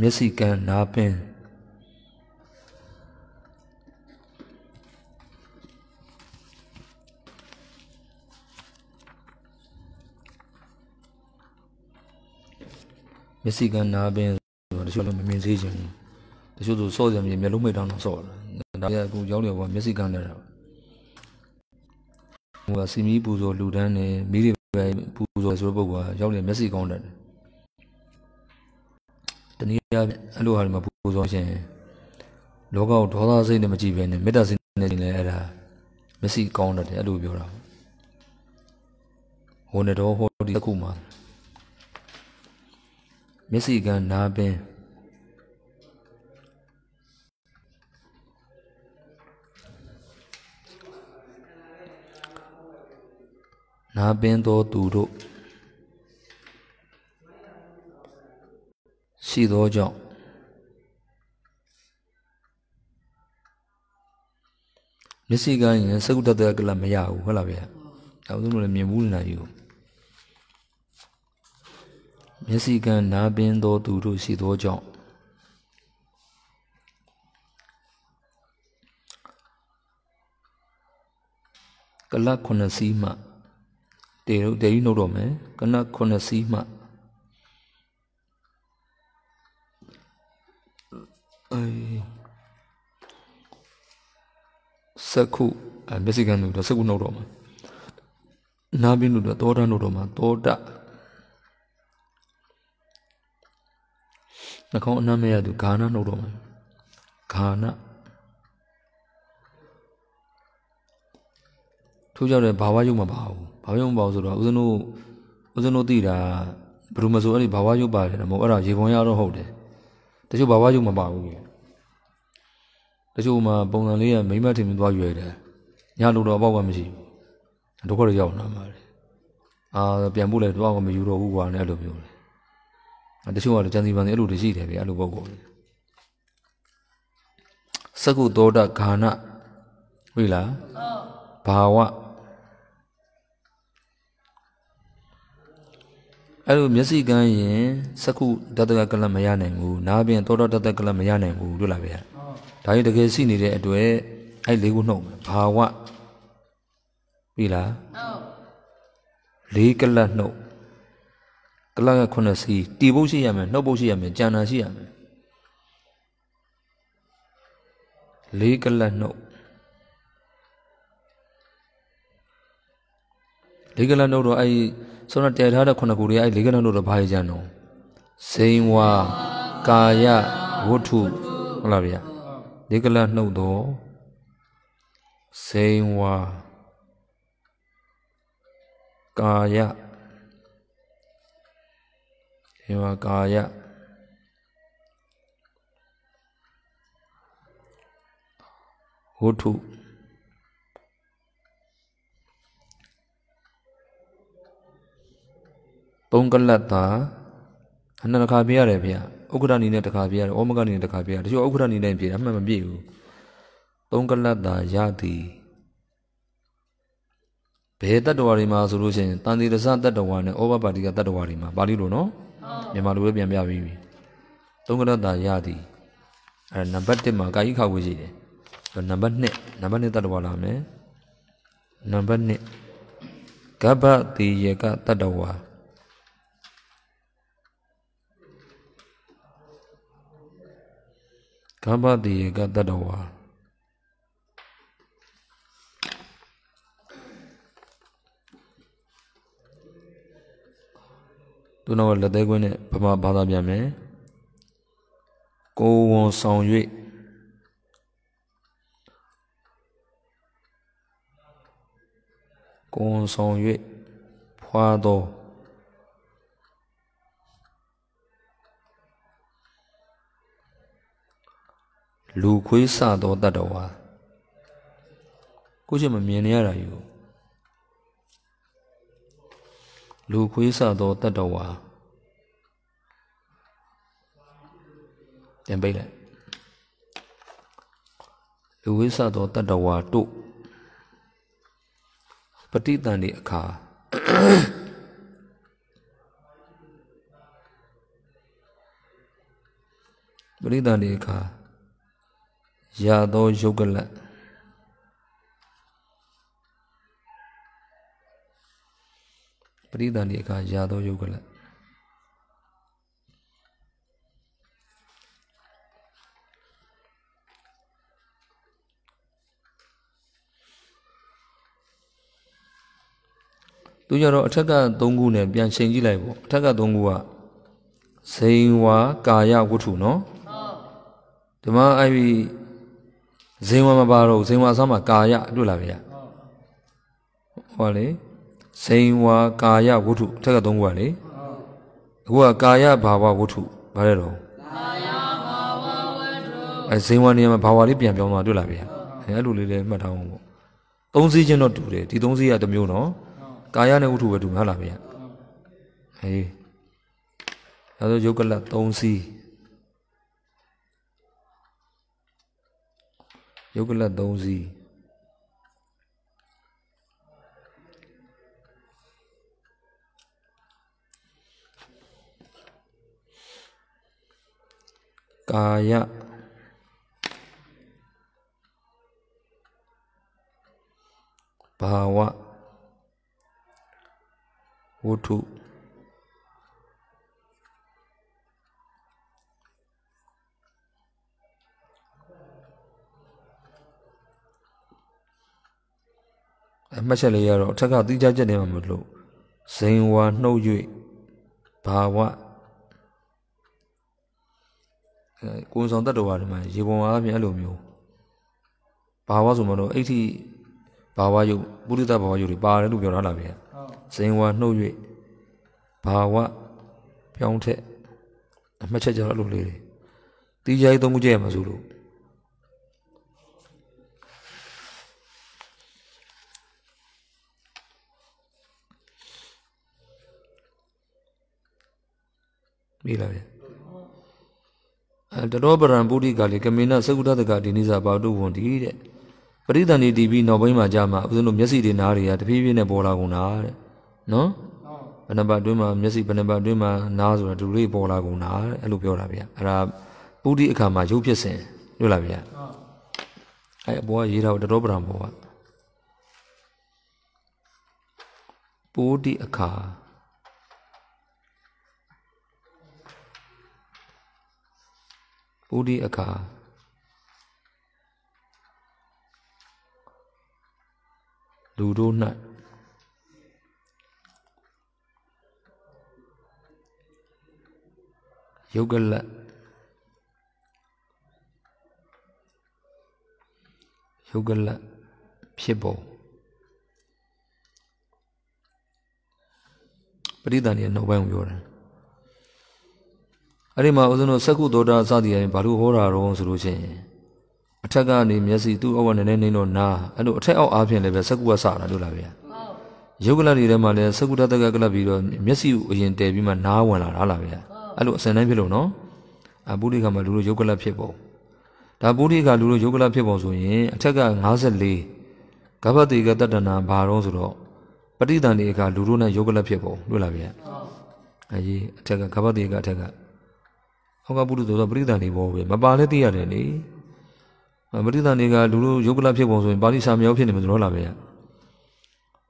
မျက်စိကန်းနာပင်မျက်စိကန်းနာပင်တချို့လည်းမမြင်သေးခြင်းဘူးတချို့ဆိုစော့တယ်မြင်မျက်လုံးမိတ်တောင်းတော့စော့တယ်ဒါကအခုရောက်နေတော့မျက်စိကန်းနေတာဟိုကစီမီပူဇော်လူတန်းနေမိတွေပဲပူဇော်ဆိုတဲ့ပုဂ္ဂိုလ်ကရောက်နေမျက်စိကောင်းတယ်ရားအဲ့လိုဟာတွေမှာပူဇော်ခြင်း လောကကိုဒေါသစိတ်နဲ့မကြည့်ဘဲနဲ့မေတ္တာစိတ်နဲ့လည်းအဲ့ဒါမျက်စိကောင်းတယ်အဲ့လိုပြောတာဟိုနေတော့ဟိုဒီတစ်ခုမှာမျက်စိကနာပင်နာပင်သောသူတို့ရှိသောကြောင့်မျက်စိကရင်စကုတ္တတကလမရဘူးဟုတ်လားဗျာ။အခုတို့လည်းမြင်ဘူးလားယူ။မျက်စိကနာပင်သောသူတို့ရှိသောကြောင့်ကလခုနှစ်စီးမှတေရုတေရုနှုတ်တော့မယ်ကနခုနှစ်စီးမှအဲစကုမက္ဆီကန်လူတော့စကုနှုတ်တော်မှာနာဘင်းလူတော့တောတာနှုတ်တော်မှာတောတာနှကောင်းအနမ်းမရသူဂါနာနှုတ်တော်မှာဂါနာထိုးကြတဲ့ဘာဝရုပ်မပါဘူးဘာဝရုပ်မပါဘူးဆိုတော့ဦးဇင်းတို့ဦးဇင်းတို့သိတာဘယ်လိုမဆိုအဲ့ဒီဘာဝရုပ်ပါတယ်မဟုတ်အဲ့ဒါရေပုံရတော့ဟုတ်တယ်တချို့ဘာဝရုပ်မပါဘူးကြီးတချို့မှပုံစံလေးရမိမထင်ပြီးသွားရွယ်တယ်ညလိုတော့ပေါက်ကမရှိဘူးဒုက္ခတွေရောက်လာမှာလေအာပြန်ဖို့လည်းတော့ကမယူတော့ဘူးကွာနဲ့အဲ့လိုမျိုးလေတချို့ကလည်းကြံစီပန်တွေအဲ့လိုတရှိတယ်ဗျအဲ့လိုပုံကောစကုသောတာဂါနဟုတ်လားဘာဝအဲ့လိုမျက်စိကန်းရင်စကုတတကကလပ်မရနိုင်ဘူးနားပြင်တောတော်တတကလပ်မရနိုင်ဘူးလို့လာပြရဒါကြီးတကယ်ရှိနေတဲ့အတွက်အဲ့လေးခုနှုတ်ဘာဝပြီလားဟုတ်လေးကလပ်နှုတ်ကလပ်က9စီးတီဖို့ရှိရမယ်နှုတ်ဖို့ရှိရမယ်ကြံနာရှိရမယ်လေးကလပ်နှုတ်လေးကလပ်နှုတ်တော့အဲ့ဆိုတော့တည်ထားတဲ့ခုနှစ်ခုတွေကအဲ့လေးကလုံးတို့တော့ဘာရကြံတော့စိန်ဝါကာယဝတ္ထုဟုတ်လားဗျာလေးကလနှုတ်တော့စိန်ဝါကာယစိန်ဝါကာယဝတ္ထုသုံးကလပ်သာနှစ်တစ်ခါပြရတယ်ဗျာဥက္ကဋ္ဌနီနဲ့တစ်ခါပြရတယ်ဩမကနီနဲ့တစ်ခါပြရတယ်တချို့ဥက္ကဋ္ဌနီနဲ့ပြရအမှန်မပြည့်ဘူးသုံးကလပ်သာရသည်ဘယ်တတ္တဝါတွေမှာဆိုလို့ရှိရင်တန်တိရစတတ္တဝါနဲ့ဩဘပါတိကတတ္တဝါတွေမှာပါဠိလိုနော်မြန်မာလိုပဲပြန်ပြပြီးပြီသုံးကလပ်သာရသည်အဲနံပါတ်1မှာကာယိခဝေရှိတယ်နံပါတ်2နံပါတ်2တတ္တဝါလာမယ်နံပါတ်2ကဗ္ဗတိယကတတ္တဝါကမ္ဘတိယကတတဝါသူတော်လက်သေးခွင်းနဲ့ဗမာဘာသာပြန်မယ်ကိုဝန်ဆောင်၍ကိုဝန်ဆောင်၍ဖွာတော်လူခွေးစသောတတ္တဝါကိုယ့်ချက်မမြင်နေရတာယူလူခွေးစသောတတ္တဝါတင်ပိတ်လိုက်လူခွေးစသောတတ္တဝါတို့ပဋိသင်္ဍေအခါပဋိသင်္ဍေအခါရသောယုတ်ကလတ်ပရိသန္တိအခါရသောယုတ်ကလတ်သူကြတော့အထက်က3ခုနဲ့ပြန်ချိန်ကြည့်လိုက်ပေါ့အထက်က3ခုကဇိန်ဝါကာယဝတ္ထုနော်ဟုတ်ဒီမှာအဲ့ဒီဇိမ်ဝမပါတော့ဇိမ်ဝဆောင်းမှာကာယတွေ့လားဗျာဟောလေဇိမ်ဝကာယဝုထုထက်ကသုံးခုကလေအခုကကာယဘာဝဝုထုဘာလဲတော့ကာယဘာဝဝုထုအဲဇိမ်ဝနေရာမှာဘာဝလေးပြန်ပြောင်းသွားတွေ့လားဗျာအဲအဲ့လိုလေးလည်းမှတ်ထားအောင်ပေါ့သုံးစီးချင်းတော့တူတယ်ဒီသုံးစီးကတစ်မျိုးနော်ကာယနဲ့ဝုထုပဲတူမှာဟုတ်လားဗျာအေးအဲဆိုယုတ်ကလသုံးစီး yoga cái là dấu gì kaya bahawa wudhu အမှတ်ချက်လေးရတော့အထက်ကသီးခြားချက်နေမှာမလို့ဇိန်ဝါနှုတ်၍ဘာဝအဲကိုယ်ဆောင်တတ်တော်ပါဒီမှာရေပုံအားဖြင့်အဲ့လိုမျိုးဘာဝဆိုမှတော့အဋ္ဌိဘာဝယုတ်ပုရိသဘာဝယုတ်တွေပါတယ်လို့ပြောထားတာပဲဇိန်ဝါနှုတ်၍ဘာဝပြောင်းထက်အမှတ်ချက်ကြတော့အဲ့လိုလေးတွေသီးခြားသုံးခုချက်ရမှာဆိုလို့မိလားဗျအဲတရောပရံပုရိကလေကမေနသကုဒတကဒီနိစာဘာတုဝန္တိတဲ့ပရိသန္တိတီပြီးနောက်ပိုင်းမှာကြာမှာဥစဉ်တို့မျက်စိတွေနားတွေကတဖြည်းဖြည်းနဲ့ပေါ်လာကုန်တာတဲ့နော်ဘဏ္ဍပတ်တွင်းမှာမျက်စိဘဏ္ဍပတ်တွင်းမှာနားဆိုတာဒူလေးပေါ်လာကုန်တာတဲ့အဲ့လိုပြောတာဗျအဲ့ဒါပုတိအခါမှာရုပ်ဖြစ်စဉ်တွေ့လားဗျအဲ့အပေါ်ကရေးထားတရောပရံပေါ်ကပုတိအခါပုရိအခါလူတို့၌ယုတ်ကလတ်ယုတ်ကလတ်ဖြစ်ပုံပရိသန်ရဲ့နောက်ပိုင်းကိုပြောတယ်အဲ့ဒီမှာဦးဇင်းတို့စက္ကုသောတာစသည်အရင်ဘာလို့ဟောတာရောဆိုလို့ချင်းအထက်ကနေမျက်စိသူ့အောက်ကနည်းနည်းနင်းတော့နာအဲ့လိုအထက်အောက်အားဖြင့်လည်းပဲစက္ကုကစတာလို့လားဗျာယုတ်ကလတွေထဲမှာလည်းစက္ကုတတကကလပ်ပြီးတော့မျက်စိကိုအရင်တည်ပြီးမှနားဝင်လာတာလားဗျာအဲ့လိုအစင်တိုင်းဖြစ်လို့နော်အပုရိကမှာလူတို့ယုတ်ကလပ်ဖြစ်ပုံဒါပုရိကလူတို့ယုတ်ကလပ်ဖြစ်ပုံဆိုရင်အထက်က54ကပ္ပတိကတတ္တနာဘာရောဆိုတော့ပဋိသန္ဓေကလူတို့နဲ့ယုတ်ကလပ်ဖြစ်ပုံတွေ့လားဗျာအကြီးအထက်ကကပ္ပတိကအထက်ကအောက်ကပုရုဇောကပရိသန်နေဘောပဲမပါလဲသိရတယ်လေပရိသန်တွေကလူတို့ယုတ်ကလဖြစ်ပုံဆိုရင်ပါဠိစာမြောဖြစ်နေမှာသဘောလားပဲ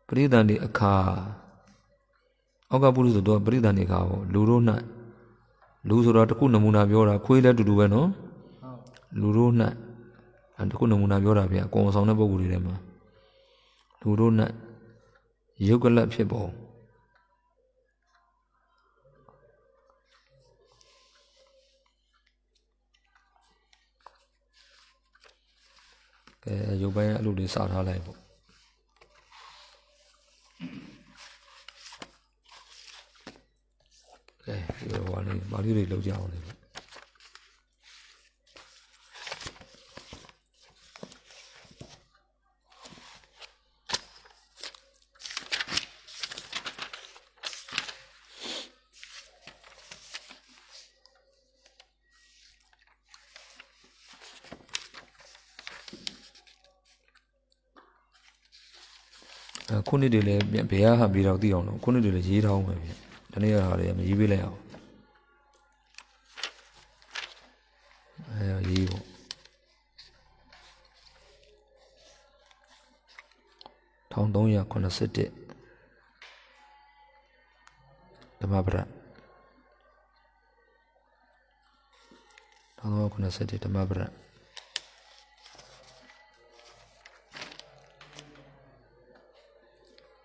ပရိသန်တွေအခါအောက်ကပုရုဇောကပရိသန်တွေအခါဘော လူတို့၌လူဆိုတော့တခုနမူနာပြောတာခွေးလည်းတူတူပဲနော်လူတို့၌အဲတခုနမူနာပြောတာဗျအကုန်ဆောင်တဲ့ပုံစံတွေထဲမှာလူတို့၌ယုတ်ကလဖြစ်ပုံအဲရုပ်ပိုင်းအဲ့လိုလေးစထားလိုက်ပေါ့အဲဟိုဟာလေးပါဠိတွေလောက်ကြအောင်လေးခုနှစ်တွေလည်းဘယ်ဟာပြီးတော့သိအောင်လို့ခုနှစ်တွေလည်းရေးထားအောင်ပဲဗျဒီနေ့ရတာလည်းမရေးပေးလိုက်အောင်အဲရေးပေါ့1381ဓမ္မပဒ1381ဓမ္မပဒ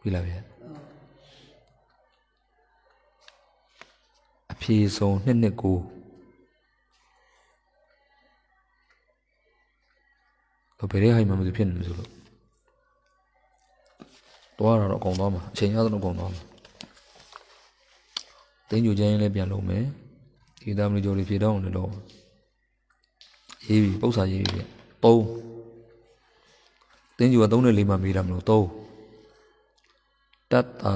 ပြီလားဗျာအဖြေဆုံးနှစ်နှစ်ကိုတော့ဘယ်ရဲဟိုင်မှမဖြစ်နေလို့ဆိုလို့သွားတာတော့အကုန်သွားမှာအချိန်ရသလိုအကုန်သွားမှာတင်းကြူချင်းလည်းပြန်လုပ်မယ်ဒီသားမလို့ကြော်လေးဖြေတော့အောင်လည်းလုပ်ရေးပြီပု္ပ္ပစာရေးပြီပုံတင်းကြူက3နဲ့4မှမေးတာမလို့3တတ္တာ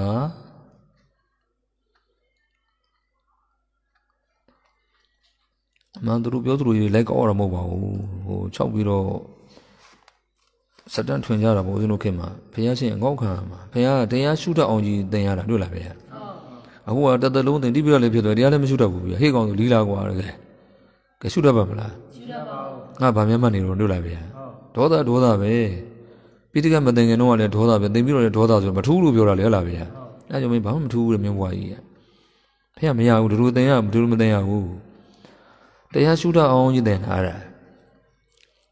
မှန်သူတို့ပြောသူတို့လိုက်ကောက်ရမှာမဟုတ်ပါဘူးဟိုခြောက်ပြီးတော့စတန်ထွင်ကြတာပေါ့ဦးဇင်းတို့ခင်မှာဘုရားရှင်အငေါ့ခံမှာဘုရားတရားရှုတတ်အောင်ကြီးသင်ရတာတွေ့လားဗျာအခုကတသက်လုံးသင်တိပြရလေးဖြစ်သွားတရားလည်းမရှုတတ်ဘူးဗျာဟေ့ကောင်ဆိုလီလာကွာတကယ်ကဲရှုတတ်ပါမလားရှုတတ်ပါဘူးငါဗာမျက်မှတ်နေတော့တွေ့လားဗျာဒေါသဒေါသပဲပိဋကမတင်ခင်တော့လည်းဒေါသပဲတင်ပြီးတော့လည်းဒေါသဆိုမထူးလို့ပြောတာလေဟုတ်လားဗျာအဲကြောင့်မင်းဘာမှမထူးဘူးလေမြုံဘွားကြီးကဖေကမရဘူးဒီလိုတင်ရဘူးဒီလိုမတင်ရဘူးတရားရှုတတ်အောင်ကြီးတင်ထားတာ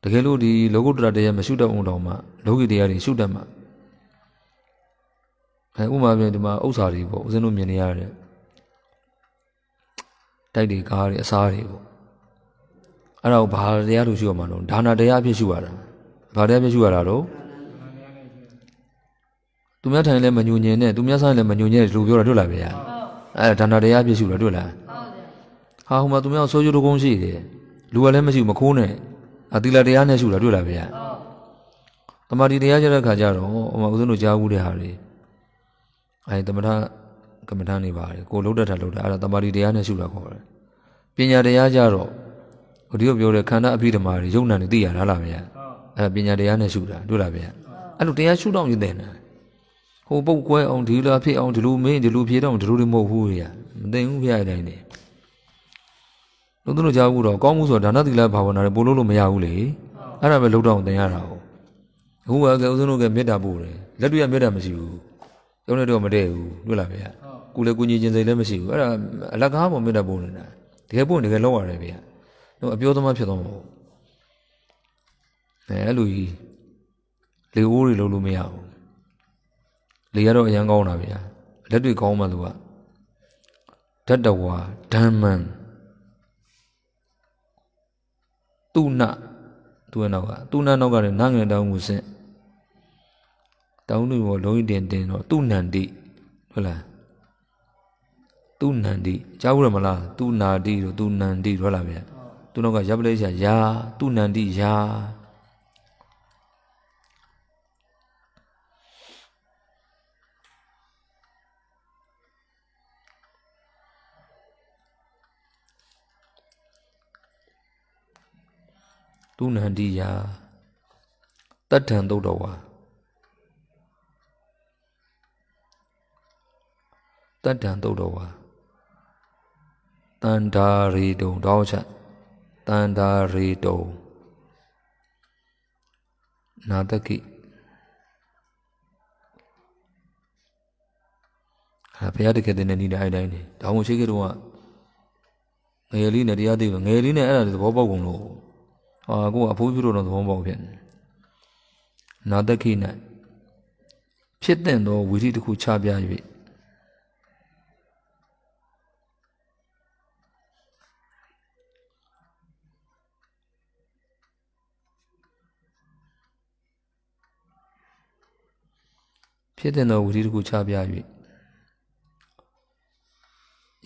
တကယ်လို့ဒီလောကုတ္တရာတရားမရှုတတ်အောင်တောင်မှလောကီတရားတွေရှုတတ်မှအဲဥမာပြန်ဒီမှာဥစ္စာတွေပေါ့ဦးဇင်းတို့မြင်နေရတဲ့တိုက်တွေကားတွေအစားတွေပေါ့အဲ့ဒါကိုဘာတရားလို့ရှုရမှာလဲဒါနာတရားအဖြစ်ရှုရတာဘာတရားအဖြစ်ရှုရတာတော့သူများထိုင်လည်းမညူညင်နဲ့သူများဆိုင်လည်းမညူညင်နဲ့လူပြောတာတွေ့လားဗျာအဲ့ဒါဏ္ဍတရားပြည့်စုံတာတွေ့လားဟာဟိုမှာသူများဆိုးကျိုးတကုန်းရှိတယ်လူကလည်းမရှိမခိုးနဲ့အတိလာတရားနဲ့ရှုတာတွေ့လားဗျာတမာတိတရားကြတဲ့ခါကျတော့ဟိုမှာဦးဇင်းတို့ကြားဘူးတဲ့ဟာတွေအဲတမထကမ္မထနေပါလေကိုလုံးတတ်တာလုံးတာအဲ့ဒါတမာတိတရားနဲ့ရှုတာခေါ်တယ်ပညာတရားကြတော့ဟိုဒီလိုပြောတဲ့ခန္ဓာအဘိဓမ္မာတွေယုံနာနေသိရတာလားဗျာအဲ့ဒါပညာတရားနဲ့ရှုတာတွေ့လားဗျာအဲ့လိုတရားရှုတော့မြင်တယ်နော်ဟိုပုတ်ကွဲအောင်ဒီလိုဖြစ်အောင်ဒီလိုမင်းဒီလိုဖြစ်တော့ဒီလိုတွေမဟုတ်ဘူးရမသိဘူးဖရာတိုင်းနေလို့သူတို့ကြားဘူးတော့ကောင်းမှုဆိုတော့ဒါနသီလဘာဝနာတွေပို့လို့လို့မရဘူးလေအဲ့ဒါပဲလုံးတော့သင်ရတာဟုတ်အခုကဥစဉ်တို့ကမေတ္တာပို့တယ်လက်တွေ့ကမေတ္တာမရှိဘူးကျောင်းထဲတော့မတည့်ဘူးတွေ့လားဗျာကိုလည်းကိုကြီးချင်းစိတ်လည်းမရှိဘူးအဲ့ဒါအလကားပေါ်မေတ္တာပို့နေတာတကယ်ပို့တကယ်လောက်ရတယ်ဗျာတို့အပြောသမားဖြစ်သွားမှာဟုတ်အဲအဲ့လိုကြီးလေအိုးတွေလုံးလို့မရဘူးလေရတော့အရန်ကောင်းတာဗျာလက်တွေကောင်းမှလို့ကဓတဝါဓမ္မံတုဏသူရဲ့နောက်ကတုဏနောက်ကနေနာငယ်တောင်းမှုဆင့်တောင်းလို့ဘောလုံးကြီးတင်တင်တော့တုဏန္တိဟုတ်လားတုဏန္တိကြားဘူးရမလားတုနာတိတို့တုဏန္တိဟုတ်လားဗျာသူနောက်ကရပ်ပလေးဆရာယာတုဏန္တိယာသူနန္ဒီယာတတ္ထံသုတ်တော်ဝါတတ္ထံသုတ်တော်ဝါတန္တာရီတုံတောင်းချက်တန္တာရီတုံနာတကိအဲ့ဘုရားတကယ်တည်းနဲ့နေတာအဲ့တိုင်းနေဒါမှမဟုတ်ရှိခဲ့တော့ငယ်လေးနဲ့တရားသိငယ်လေးနဲ့အဲ့ဒါသဘောပေါက်ကုန်လို့ဟာကိုကအဖိုးပြုတော်သဘောပေါက်ဖြစ်နေနာတခိ၌ဖြစ်တဲ့သော ဝီရိတစ်ခုချပြ၍ဖြစ်တဲ့သောဝီထီတစ်ခုချပြ၍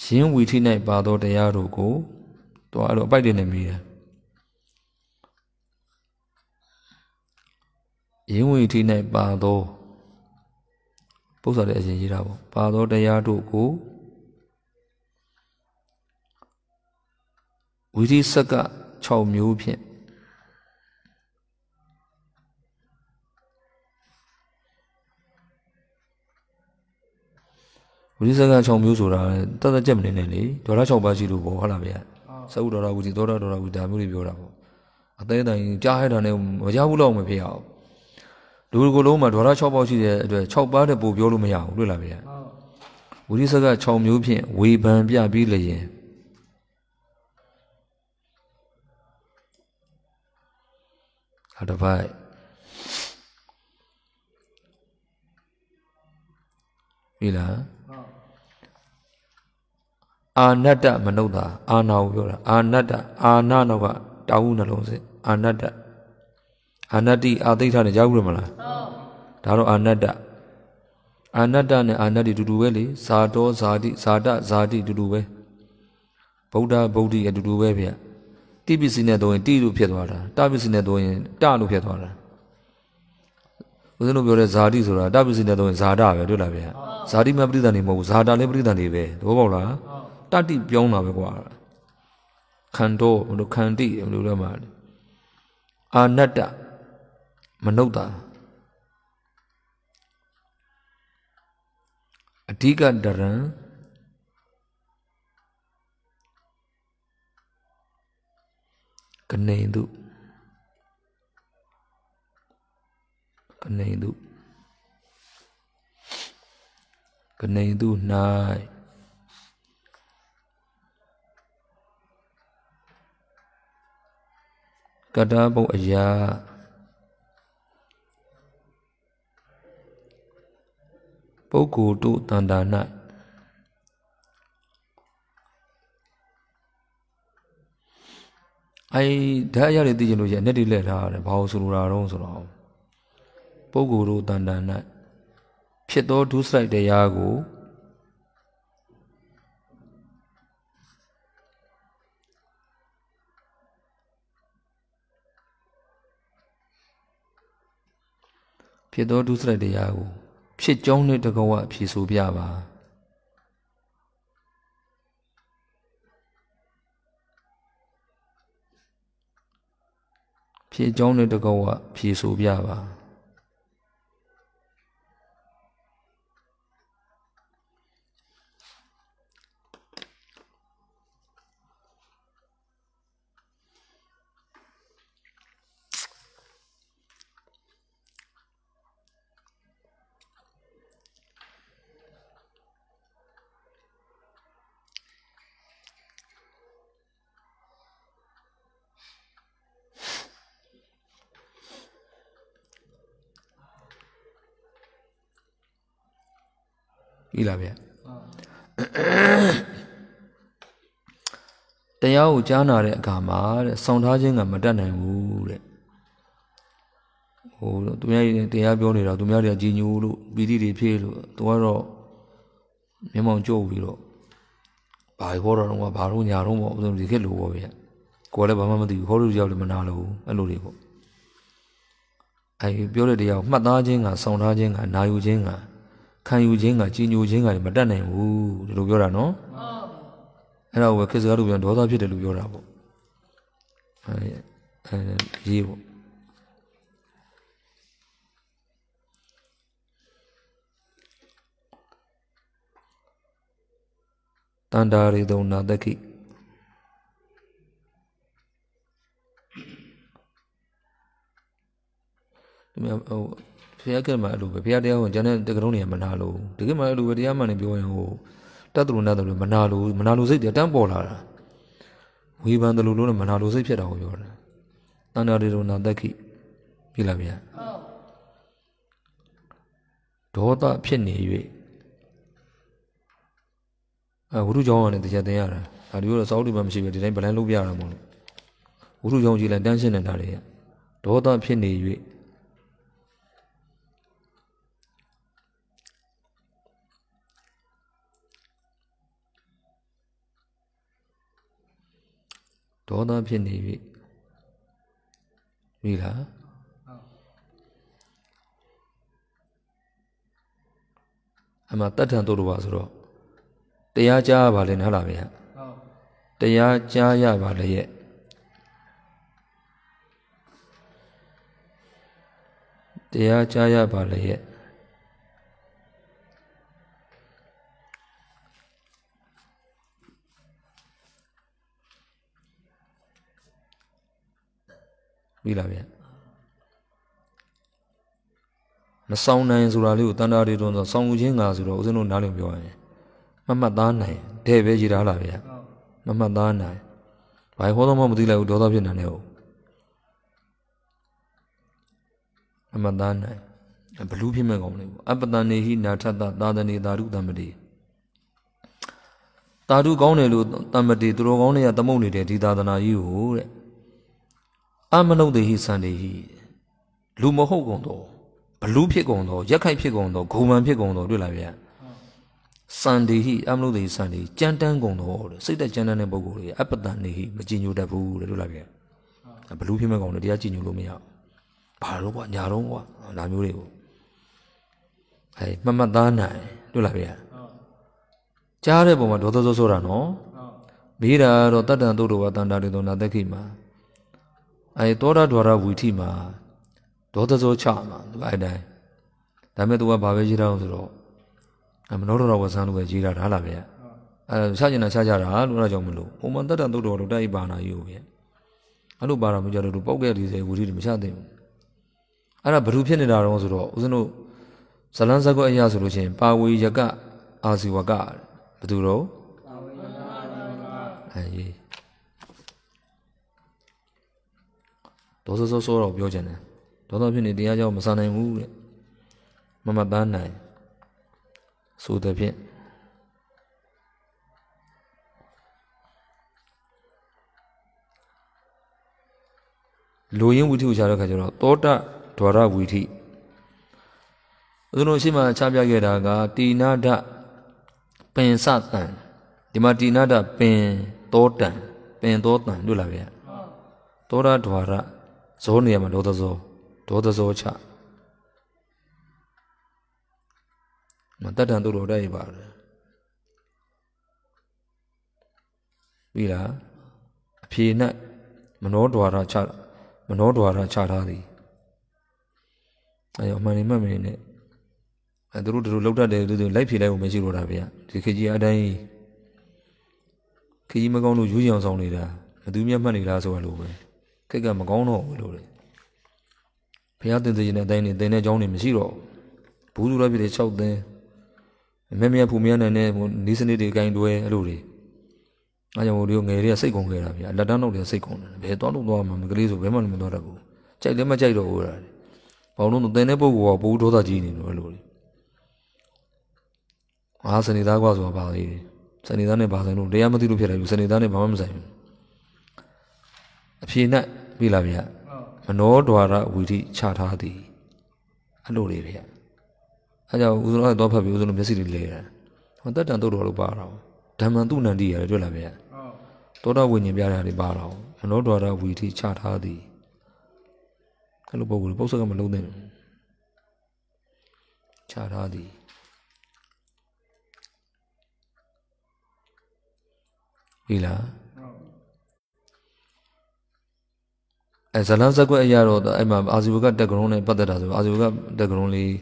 ရင်းဝီထီ၌ပါသောတရားတို့ကိုတော့အဲ့လိုအပိုက်တွေနဲ့မိတယ်ရင်းဝင်ထီ၌ပါသောပု္ပ္ပာတဲ့အရင်ရေးတာပေါ့ပါသောတရားတို့ကိုဝိရိစက6မျိုးဖြင့်ဝိရိစက6မျိုးဆိုတာတတ်တတ်ချက်မနေနဲ့လေဒေါ်လာ6ပါးရှိလို့ပေါ့ဟုတ်လားဗျာစကုဒေါ်လာဝီတီဒေါ်လာဒေါ်လာဝီဒါမျိုးတွေပြောတာပေါ့အသေးတိုင်းကြားရတာနဲ့မရဘူးလို့မဖြစ်အောင်လူကိုလုံးမှာဒွါရ6ပေါက်ရှိတဲ့အတွက်6ပါးတဲ့ပို့ပြောလို့မရဘူးတွေ့လားဗျာဝိရိစက6မျိုးဖြင့်ဝေဖန်ပြပြီးလျင်အတပိုက်ပြီလားအာနတ္တမနုဿာအာနာကိုပြောတာအာနတ္တအာနာနောက်ကတာဝုနှလုံးစစ်အာနတ္တအာနတ္တိအာသိထနဲ့ရောက်ဘူးမလားဟုတ်ဒါတော့အာနတ္တအာနတ္တနဲ့အာနတ္တိအတူတူပဲလေဇာတောဇာတိဇာတဇာတိအတူတူပဲဗုဒ္ဓဗုဒ္ဓအတူတူပဲဗျတိပစ္စည်းနဲ့တော့ရင်တိလို့ဖြစ်သွားတာတပစ္စည်းနဲ့တော့ရင်တလို့ဖြစ်သွားတာဦးဇင်းတို့ပြောတဲ့ဇာတိဆိုတာတပစ္စည်းနဲ့တော့ရင်ဇာတပဲတွေ့လားဗျဇာတိမပရိသန်နေမဟုတ်ဘူးဇာတလည်းပရိသန်နေပဲသဘောပေါက်လားတတိပြောင်းတာပဲကွာခန္ဓာတို့ခန္တိဘယ်လိုလဲမှာအာနတ္တ menuh tak Adika darah Kenai itu Kenai itu Kenai itu naik Kada pula ya ပုဂ္ဂိုလ်တို့တန်တာ၌အဲဓာတ်အရာတွေသိချင်လို့ရှိရင်အ내တွေလက်ထားရတယ်ဘာလို့ဆိုလိုတာတော့ဆိုတော့ပုဂ္ဂိုလ်တို့တန်တာ၌ဖြစ်သောဒုစရိုက်တရားကိုဖြစ်သောဒုစရိုက်တရားကိုဖြစ်ကြောင်းနဲ့တကောအဖြေဆိုပြပါဖြစ်ကြောင်းနဲ့တကောအဖြေဆိုပြပါပြီလားဗျတရားကိုကြားနာတဲ့အခါမှာတဲ့ဆောင်းထားခြင်းက မတတ်နိုင်ဘူးတဲ့ဟိုသူများတရားပြောနေတော့သူများတွေကကြီးညိုလို့ပီတိတွေဖြည့်လို့သူကတော့မျက်မှောင်ကြုတ်ပြီးတော့ဘာဟောတော့တော့ဘာလို့ညာတော့မဟုတ်ဘူးဒီခက်လို့ပေါ့ဗျကိုယ်လည်းဘာမှမသိဘူးဟောလို့ကြောက်လည်းမနာလို့အဲ့လိုတွေပေါ့အဲပြောတဲ့တရားကိုမှတ်သားခြင်းကဆောင်းထားခြင်းကနာယူခြင်းကခံယူခြင်းကကြီးညိုခြင်းကလည်းမတတ်နိုင်ဘူးဒီလိုပြောတာနော်အဲ့ဒါကိုပဲခေတ်စကားလိုပြန်ဒေါသဖြစ်တယ်လို့ပြောတာပေါ့အဲအဲရေးပေါ့တန္တာရီသုံနာတခိဒီမှာဟိုဘုရားကမှအဲ့လိုပဲဘုရားတရားဟောကျန်တဲ့တက္ကရုံးတွေကမနာလို့တကယ်မှအဲ့လိုပဲတရားမှန်နေပြောရင်ဟိုတတ်သူနာတယ်မနာလို့မနာလို့စိတ်တန်းပေါ်လာတာဝေဖန်တယ်လို့လို့မနာလို့စိတ်ဖြစ်တာကိုပြောတာတဏ္ဍာရီရောနာတခိပြီလားဗျာဒေါသဖြစ်နေ၍အဝိရုကြောင့်ကလည်းတရားတင်ရတာဒါတွေတော့စောက်တွေမှမရှိပဲဒီတိုင်းဗလန်လုပ်ပြရတာမဟုတ်လို့ဝိရုကြောင့်ကြီးလည်းတန်းရှင်းနေတာတွေကဒေါသဖြစ်နေ၍ဒေါသဖြစ်နေပြီမိလားအမှတတ်ထန်တို့လိုပါဆိုတော့တရားကြားပါလေနားလားဗျာတရားကြားရပါလေရဲ့တရားကြားရပါလေရဲ့ပြီလားဗျမဆောင်နိုင်ဆိုတာလေးကိုတန်တာတွေတုံးဆိုဆောင်မှုချင်းငါဆိုတော့ဦးဇင်းတို့နားလည်ပြောရရင်မမှတ်သားနိုင်တဲ့ပဲရေးထားလားဗျမမှတ်သားနိုင်ဘာဟောတော့မှမသိလိုက်ဘူးဒေါသဖြစ်နေတယ်ဟုတ်မမှတ်သားနိုင်ဘလူးဖြစ်မဲ့ကောင်းလေအပတန်နေဟိနာထတသာသနေသာဓုတမ္ပတိသာဓုကောင်းတယ်လို့တမ္ပတိသူတော်ကောင်းတွေကသမုတ်နေတယ်ဒီသာသနာကြီးကိုတဲ့အမနုဿေဟိစန္ဒေဟိလူမဟုတ်ကုန်သောဘလူးဖြစ်ကုန်သောရက်ခိုက်ဖြစ်ကုန်သောဂုံမှန်ဖြစ်ကုန်သောတွေ့လားဗျာစန္ဒေဟိအမနုဿေဟိစန္ဒေကြမ်းတမ်းကုန်သောစိတ်သက်ကြမ်းတမ်းတဲ့ပုဂ္ဂိုလ်တွေအပတန်နေဟိမကြည်ညိုတတ်ဘူးတဲ့တွေ့လားဗျာဘလူးဖြစ်မဲ့ကောင်တွေတရားကြည်ညိုလို့မရဘာလို့ကွာညာတော့ကွာဒါမျိုးတွေကိုအဲမမသားနိုင်တွေ့လားဗျာကြားတဲ့ပုံမှာဒေါသစောဆိုတာနော်မိတာတော့တတ္တန်တို့တော်ဝတ္တန္တာတွေသောနာသက်ခိမှာအဲသောတာဒွါရဝီထိမှာဒေါသဇောချမှာသူအဲတိုင်းဒါမဲ့သူကဘာပဲရေးတာဆိုတော့မနောတော်ဝဆန်းလို့ပဲရေးတာထားလာဗျအဲချကျင်တာချကြတာလို့တော့ကြောင့်မလို့ဟိုမှာတတ္တသုတ်တော်တို့တိုက်ပါနာယူဗျအဲ့လိုပါတာမကြတော့သူပောက်ခဲ့40ဝီထိမချသိဘူးအဲ့ဒါဘ ᱹ ဖြစ်နေတာတော့ဆိုတော့ဦးဇင်းတို့ဇလန်းဇက်ကအရာဆိုလို့ရှိရင်ပါဝေယကအာဇီဝကဘယ်သူတော့ပါဝေယကအာဇီဝကအဲဒေါသစောစောတော့ပြောချင်တယ်ဒေါသဖြစ်နေတရားကြောင့်မဆန်နိုင်ဘူးတဲ့မမပန်းနိုင်ဆိုတဲ့ဖြင့်လိုရင်းဝိထိကိုခြားတဲ့ခါကျတော့သောတဒွါရဝိထိဦးဇလုံးရှိမှခြားပြခဲ့တာကတိနာဒပင်စတန်ဒီမှာတိနာဒပင်သောတန်ပင်သောတန်တို့လားဗျာသောတဒွါရဇောနေရာမှာလောသဇောဒေါသဇောချမတတ်တန်သူတော်တတ်ရပါတယ်ပြီးလားအဖြေ၌မနောဒွါရချမနောဒွါရချထားသည်အဲအမှန်နေမှတ်မနေနဲ့အဲသူတို့တို့လောက်တတ်တယ်သူတို့လိုက်ဖြေလိုက်ဖို့မရှိတော့တာဗျာဒီခေကြီးအတိုင်းခကြီးမကောင်းလို့ရွေးရောင်ဆောင်နေတာဘသူမျက်မှတ်နေလားဆိုတာလိုပဲခက်ကမကောင်းတော့ဘူးလို့လေဘုရားတင်တဲ့အတိုင်းနေတင်တဲ့အကြောင်းတွေမရှိတော့ဘူးသူတော်ပြည်တွေ6သင်းမဲမရဖူမရနိုင်တဲ့နီးစနစ်တွေအကင်တွဲအဲ့လိုတွေအားကြောင့်တို့ငယ်တွေကစိတ်ကုန်ခဲ့တာဗျာလက်တန်းတော့တွေစိတ်ကုန်တယ်ဘယ်သွားလို့သွားမှာမကလေးဆိုဘယ်မှမသွားတတ်ဘူးကြိုက်လည်းမကြိုက်တော့ဘူးလားဘောင်လုံးတင်တဲ့ပုဂ္ဂိုလ်ကဘူးဒေါသကြီးနေလို့အဲ့လိုတွေအာစနေသားကွာဆိုတာပါလေစနေသားနဲ့ပါဆိုင်လို့တရားမသိလို့ဖြစ်တယ်လူစနေသားနဲ့ဘာမှမဆိုင်ဘူးအဖြေနဲ့ပြီလားဗျမနောဒွါရဝီထိခြားထားသည်အဲ့လိုတွေဗျအဲကြောင့်ဦးဇလုံးကတော့ဖတ်ပြီးဦးဇလုံးမျက်စိတွေလဲတယ်ဟောတတ်တန်တို့တော်လို့ပါတော့ဓမ္မန်သူနန္တိရတယ်တွေ့လားဗျသောတော်ဝိညာဉ်ပြတာတွေပါတော့မနောဒွါရဝီထိခြားထားသည်အဲ့လိုပုံကိုပုစကမလုံးသင့်ဘူးခြားထားသည်ဟိလားအဲဇလန်းဇက်ွက်အရာတော့အဲ့မှာအာဇီဝကတက်ကရုံးနဲ့ပတ်သက်တာဆိုအာဇီဝကတက်ကရုံးလေး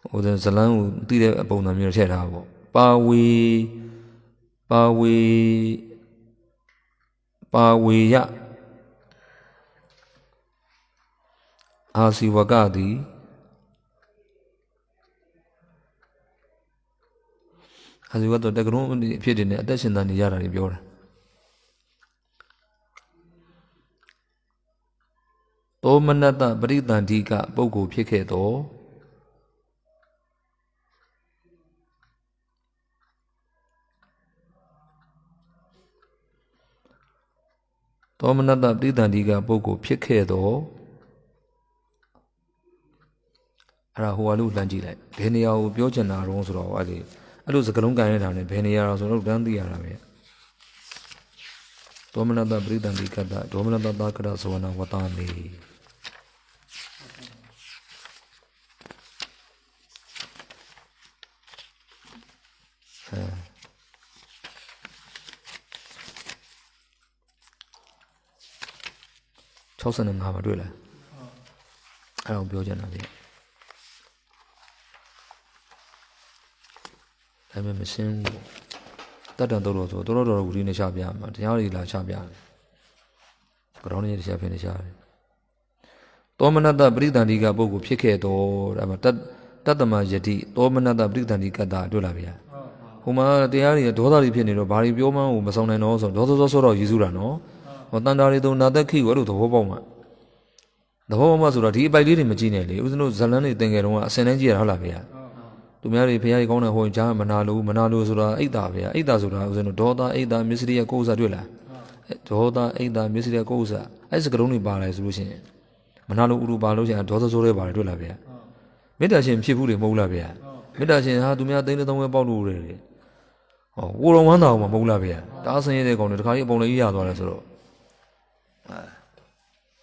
ဟိုဇလန်းကိုတည်တဲ့ပုံစံမျိုးထည့်ထားပေါ့ပါဝေပါဝေပါဝေယအာစီဝကတိအာစီဝကတော့တက်ကရုံးဖြစ်တယ်နဲ့အသက်ရှင်သန်နေရတာတွေပြောတာသောမနတပရိသန္တိကပုဂ္ဂိုလ်ဖြစ်ခဲ့သောသောမနတပရိသန္တိကပုဂ္ဂိုလ်ဖြစ်ခဲ့သောအဲ့ဒါဟိုကလို့လှမ်းကြည့်လိုက်ဘယ်နေရာကိုပြောချင်တာတော့ဆိုတော့အဲ့ဒီအဲ့လိုစကလုံးကန်ရတာနဲ့ဘယ်နေရာတော့ဆိုတော့တန်းသိရတာပဲသောမနတပရိသန္တိကတဒောမနတသာကရသဝနဝတာမေအဲ65မှာတွေ့လားအဲ့ဒါကိုပြောချင်တာဗျဒါပေမဲ့မရှင်းဘူးတတ်တန်တော်တော်ဆိုတော်တော်တော်ကူဒီနေချပြမှာတရားတွေလာချပြတယ်ကတော့နေတရားဖြစ်နေချတယ်သောမနတပရိသန္တိကပုဂ္ဂိုလ်ဖြစ်ခဲ့တော့ဒါမှတတ္တမယတိသောမနတပရိသန္တိကတ္တာတွေ့လားဗျာဟိုမှာတရားတွေဒေါသတွေဖြစ်နေတော့ဘာတွေပြောမှန်းကိုမဆောင်နိုင်တော့ဆိုတော့ဒေါသစောစောတော့ယူစုတာနော်ဟောတန်တာတွေတုံနာသက်ခိဝဲလို့သဘောပေါက်မှာသဘောပေါက်မှာဆိုတော့ဒီအပိုက်လေးတွေမကြည့်နဲ့လေဦးဇင်းတို့ဇလန်းတွေတင်ကြတော့အစင်တိုင်းကြည့်ရဟုတ်လားဗျာသူများတွေဖရားကြီးကောင်းတဲ့ဟိုကြားမနာလို့မနာလို့ဆိုတာအိတ်တာဗျာအိတ်တာဆိုတာဦးဇင်းတို့ဒေါသအိတ်တာမြစ္စရိယကိုဥစားတွေ့လားဒေါသအိတ်တာမြစ္စရိယကိုဥစားအဲ့စကလုံးတွေပါလာဆိုလို့ရှိရင်မနာလို့ဥရုပါလို့ရှိရင်ဒေါသစိုးရဲပါတယ်တွေ့လားဗျာမေတ္တာရှင်ဖြစ်ဘူးတွေမဟုတ်လားဗျာမေတ္တာရှင်ဟာသူများသိန်းသုံးဝဲပေါက်လို့ရတယ်ဟောကိုတော်ဝမ်းသာအောင်မဟုတ်လားဗျာတားဆင်းရတဲ့ကောင်တွေတခါကြီးအပုံလေးကြီးရသွားတယ်ဆိုတော့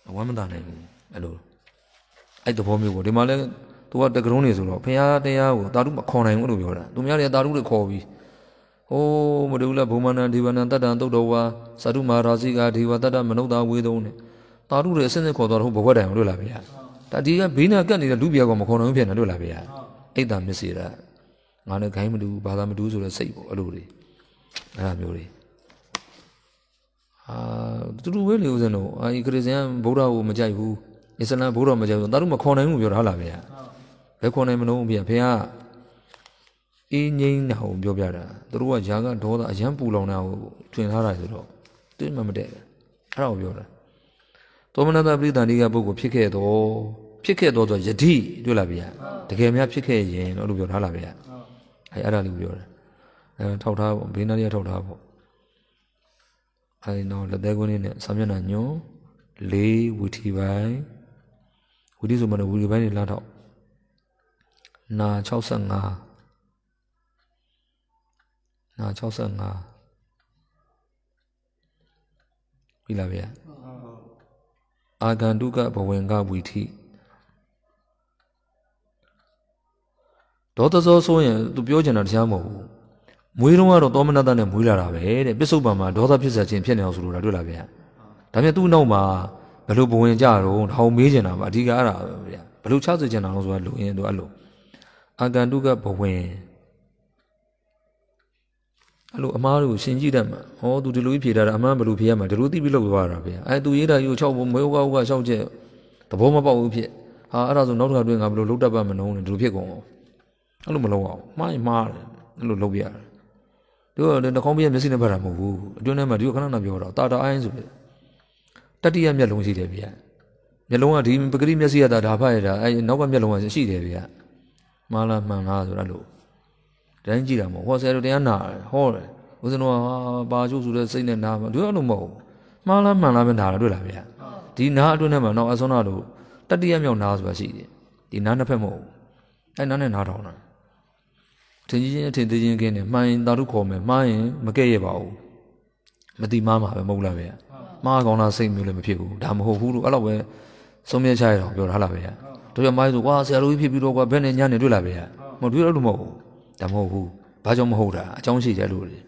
အဲဝမ်းမသာနိုင်ဘူးအဲ့လိုအဲ့သဘောမျိုးပေါ့ဒီမှာလဲသူကတကရုံးနေဆိုတော့ဖရာတရားကိုတာတုမခေါ်နိုင်ဘူးလို့ပြောတာသူများတွေကတာတုတွေခေါ်ပြီးဟိုးမတူလားဘုမန္တဒေဝနံတတ္တံတုတ်တော်ဝါသတုမာရာစီကဒေဝတတ္တမနုဿဝေဒုံနဲ့တာတုတွေအစင်းစင်းခေါ်တော်တော့ဘဝတန်လို့လားဗျာဒါဒီကဘေးနာကပ်နေတဲ့လူပြာကောင်မခေါ်နိုင်ဘူးဖြစ်နေလို့လားဗျာအိတ်တာမျက်စိလားငါနဲ့ခိုင်းမတူဘာသာမတူဆိုတော့စိတ်ပေါ့အဲ့လိုတွေအဲ့လိုမျိုးတွေအာသူတို့ဝဲလေဦးဇင်းတို့အာခရစ်ယာန်ဗုဒ္ဓကိုမကြိုက်ဘူးအစ္စလာမ်ဗုဒ္ဓမကြိုက်ဘူးသူတို့မခေါ်နိုင်ဘူးပြောထားလားဗျာဘယ်ခေါ်နိုင်မလို့ဗျာဘုရားအေးငိမ့်တာကိုပြောပြတာသူတို့ကຢာကဒေါသအယံပူလောင်တာကိုထွင်ထားတာဆိုတော့သိမှမတည့်အဲ့ဒါကိုပြောတာသောမနတပရိသန္တိကပုဂ္ဂိုလ်ဖြစ်ခဲ့တော့ဖြစ်ခဲ့တော့ဆိုယတိတွေ့လားဗျာတကယ်များဖြစ်ခဲ့ရင်လို့ပြောထားလားဗျာအဲအဲ့ဒါလေးပြောတယ်အဲထောက်ထားပေါ့ဘေးနားလေးထောက်ထားပေါ့အဲဒီတော့လက်သေးကွင်းလေးနဲ့စာမျက်နှာညွန်လေးဝီထီပိုင်းဝီထီဆိုမှလည်းဝီထီပိုင်းနဲ့လာတော့နာ65နာ65ပြီလားဗျာအာဂန္တုကဘဝင်ကဝီထီဒေါသစောဆိုရင်သူပြောချင်တာတရားမဟုတ်ဘူးမွေးတော့ကတော့သောမနတနဲ့မွေးလာတာပဲတဲ့ပစ္စုပန်မှာဒေါသဖြစ်စေခြင်းဖြစ်နေအောင်ဆိုလိုတာတွေ့လားဗျာဒါမြတ်သူ့နောက်မှာဘလို့ဘဝင်ကြတော့ထောင်မေးချင်တာပါအဓိကအဲ့ဒါပဲဗျာဘလို့ချစေချင်တာလို့ဆိုတာလူရင်းတို့အဲ့လိုအာကန်တုကဘဝင်အဲ့လိုအမားတို့ရှင်ကြည့်တတ်မှာဟောသူဒီလိုကြီးဖြေတာအမှန်ဘလို့ဖြေရမှာဒီလိုသိပြီးလောက်သွားတာဗျာအဲသူရေးတာယူ၆ဘုံမွေးဝါးဝါရှောက်ချက်သဘောမပေါက်ဘူးဖြစ်ဟာအဲ့ဒါဆိုနောက်တစ်ခါတွေ့ငါဘလို့လုတ်တတ်ပါမနှုံးလေဒီလိုဖြစ်ကုန်အောင်အဲ့လိုမလုပ်အောင်မှားရင်မှားတယ်အဲ့လိုလုပ်ပြရတယ်တို့ကနှာခေါင်းပြည့်မျက်စိနဲ့ပတ်တာမဟုတ်ဘူးအတွင်းထဲမှာဒီခဏခဏပြောတော့တာတာအိုင်းဆိုတဲ့တတိယမျက်လုံးရှိတယ်ဗျာမျက်လုံးကဒီပဂရိမျက်စိကဒါဖတ်ရတာအဲနောက်ကမျက်လုံးကရှိတယ်ဗျာမှားလားမှန်လားဆိုတော့အဲ့လိုတန်းကြည့်တာမဟုတ်ဟောဆယ်တို့တရားနာဟောတယ်ဦးဇင်းတော်ကပါကျုပ်ဆိုတဲ့စိတ်နဲ့နာမှာတို့အဲ့လိုမဟုတ်ဘူးမှားလားမှန်လားပဲနာတာတွေ့လားဗျာဒီနာအတွင်းထဲမှာနောက်အစွမ်းတော်တို့တတိယမြောက်နာဆိုတာရှိတယ်ဒီနာနှစ်ဖက်မဟုတ်ဘူးအဲနာနဲ့နာထောင်တာထင်ကြီးချင်းထင်သေးချင်းကင်းတယ်မှန်ရင်သာဓုခေါ်မယ်မှားရင်မကဲ့ရပါဘူးမတိမားမှာပဲမဟုတ်လားဗျာမှားကောင်းတာစိတ်မျိုးလည်းမဖြစ်ဘူးဒါမဟုတ်ဘူးလို့အဲ့လောက်ပဲဆုံးမြတ်ချရတော့ပြောထားလားဗျာတို့ရမိုင်းဆိုကွာဆရာတော်ကြီးဖြစ်ပြီးတော့ကွာဘယ်နဲ့ညနေတွေ့လားဗျာမတွေ့တော့လို့မဟုတ်ဘူးဒါမဟုတ်ဘူးဘာကြောင့်မဟုတ်တာအကြောင်းရှိတယ်လို့လေ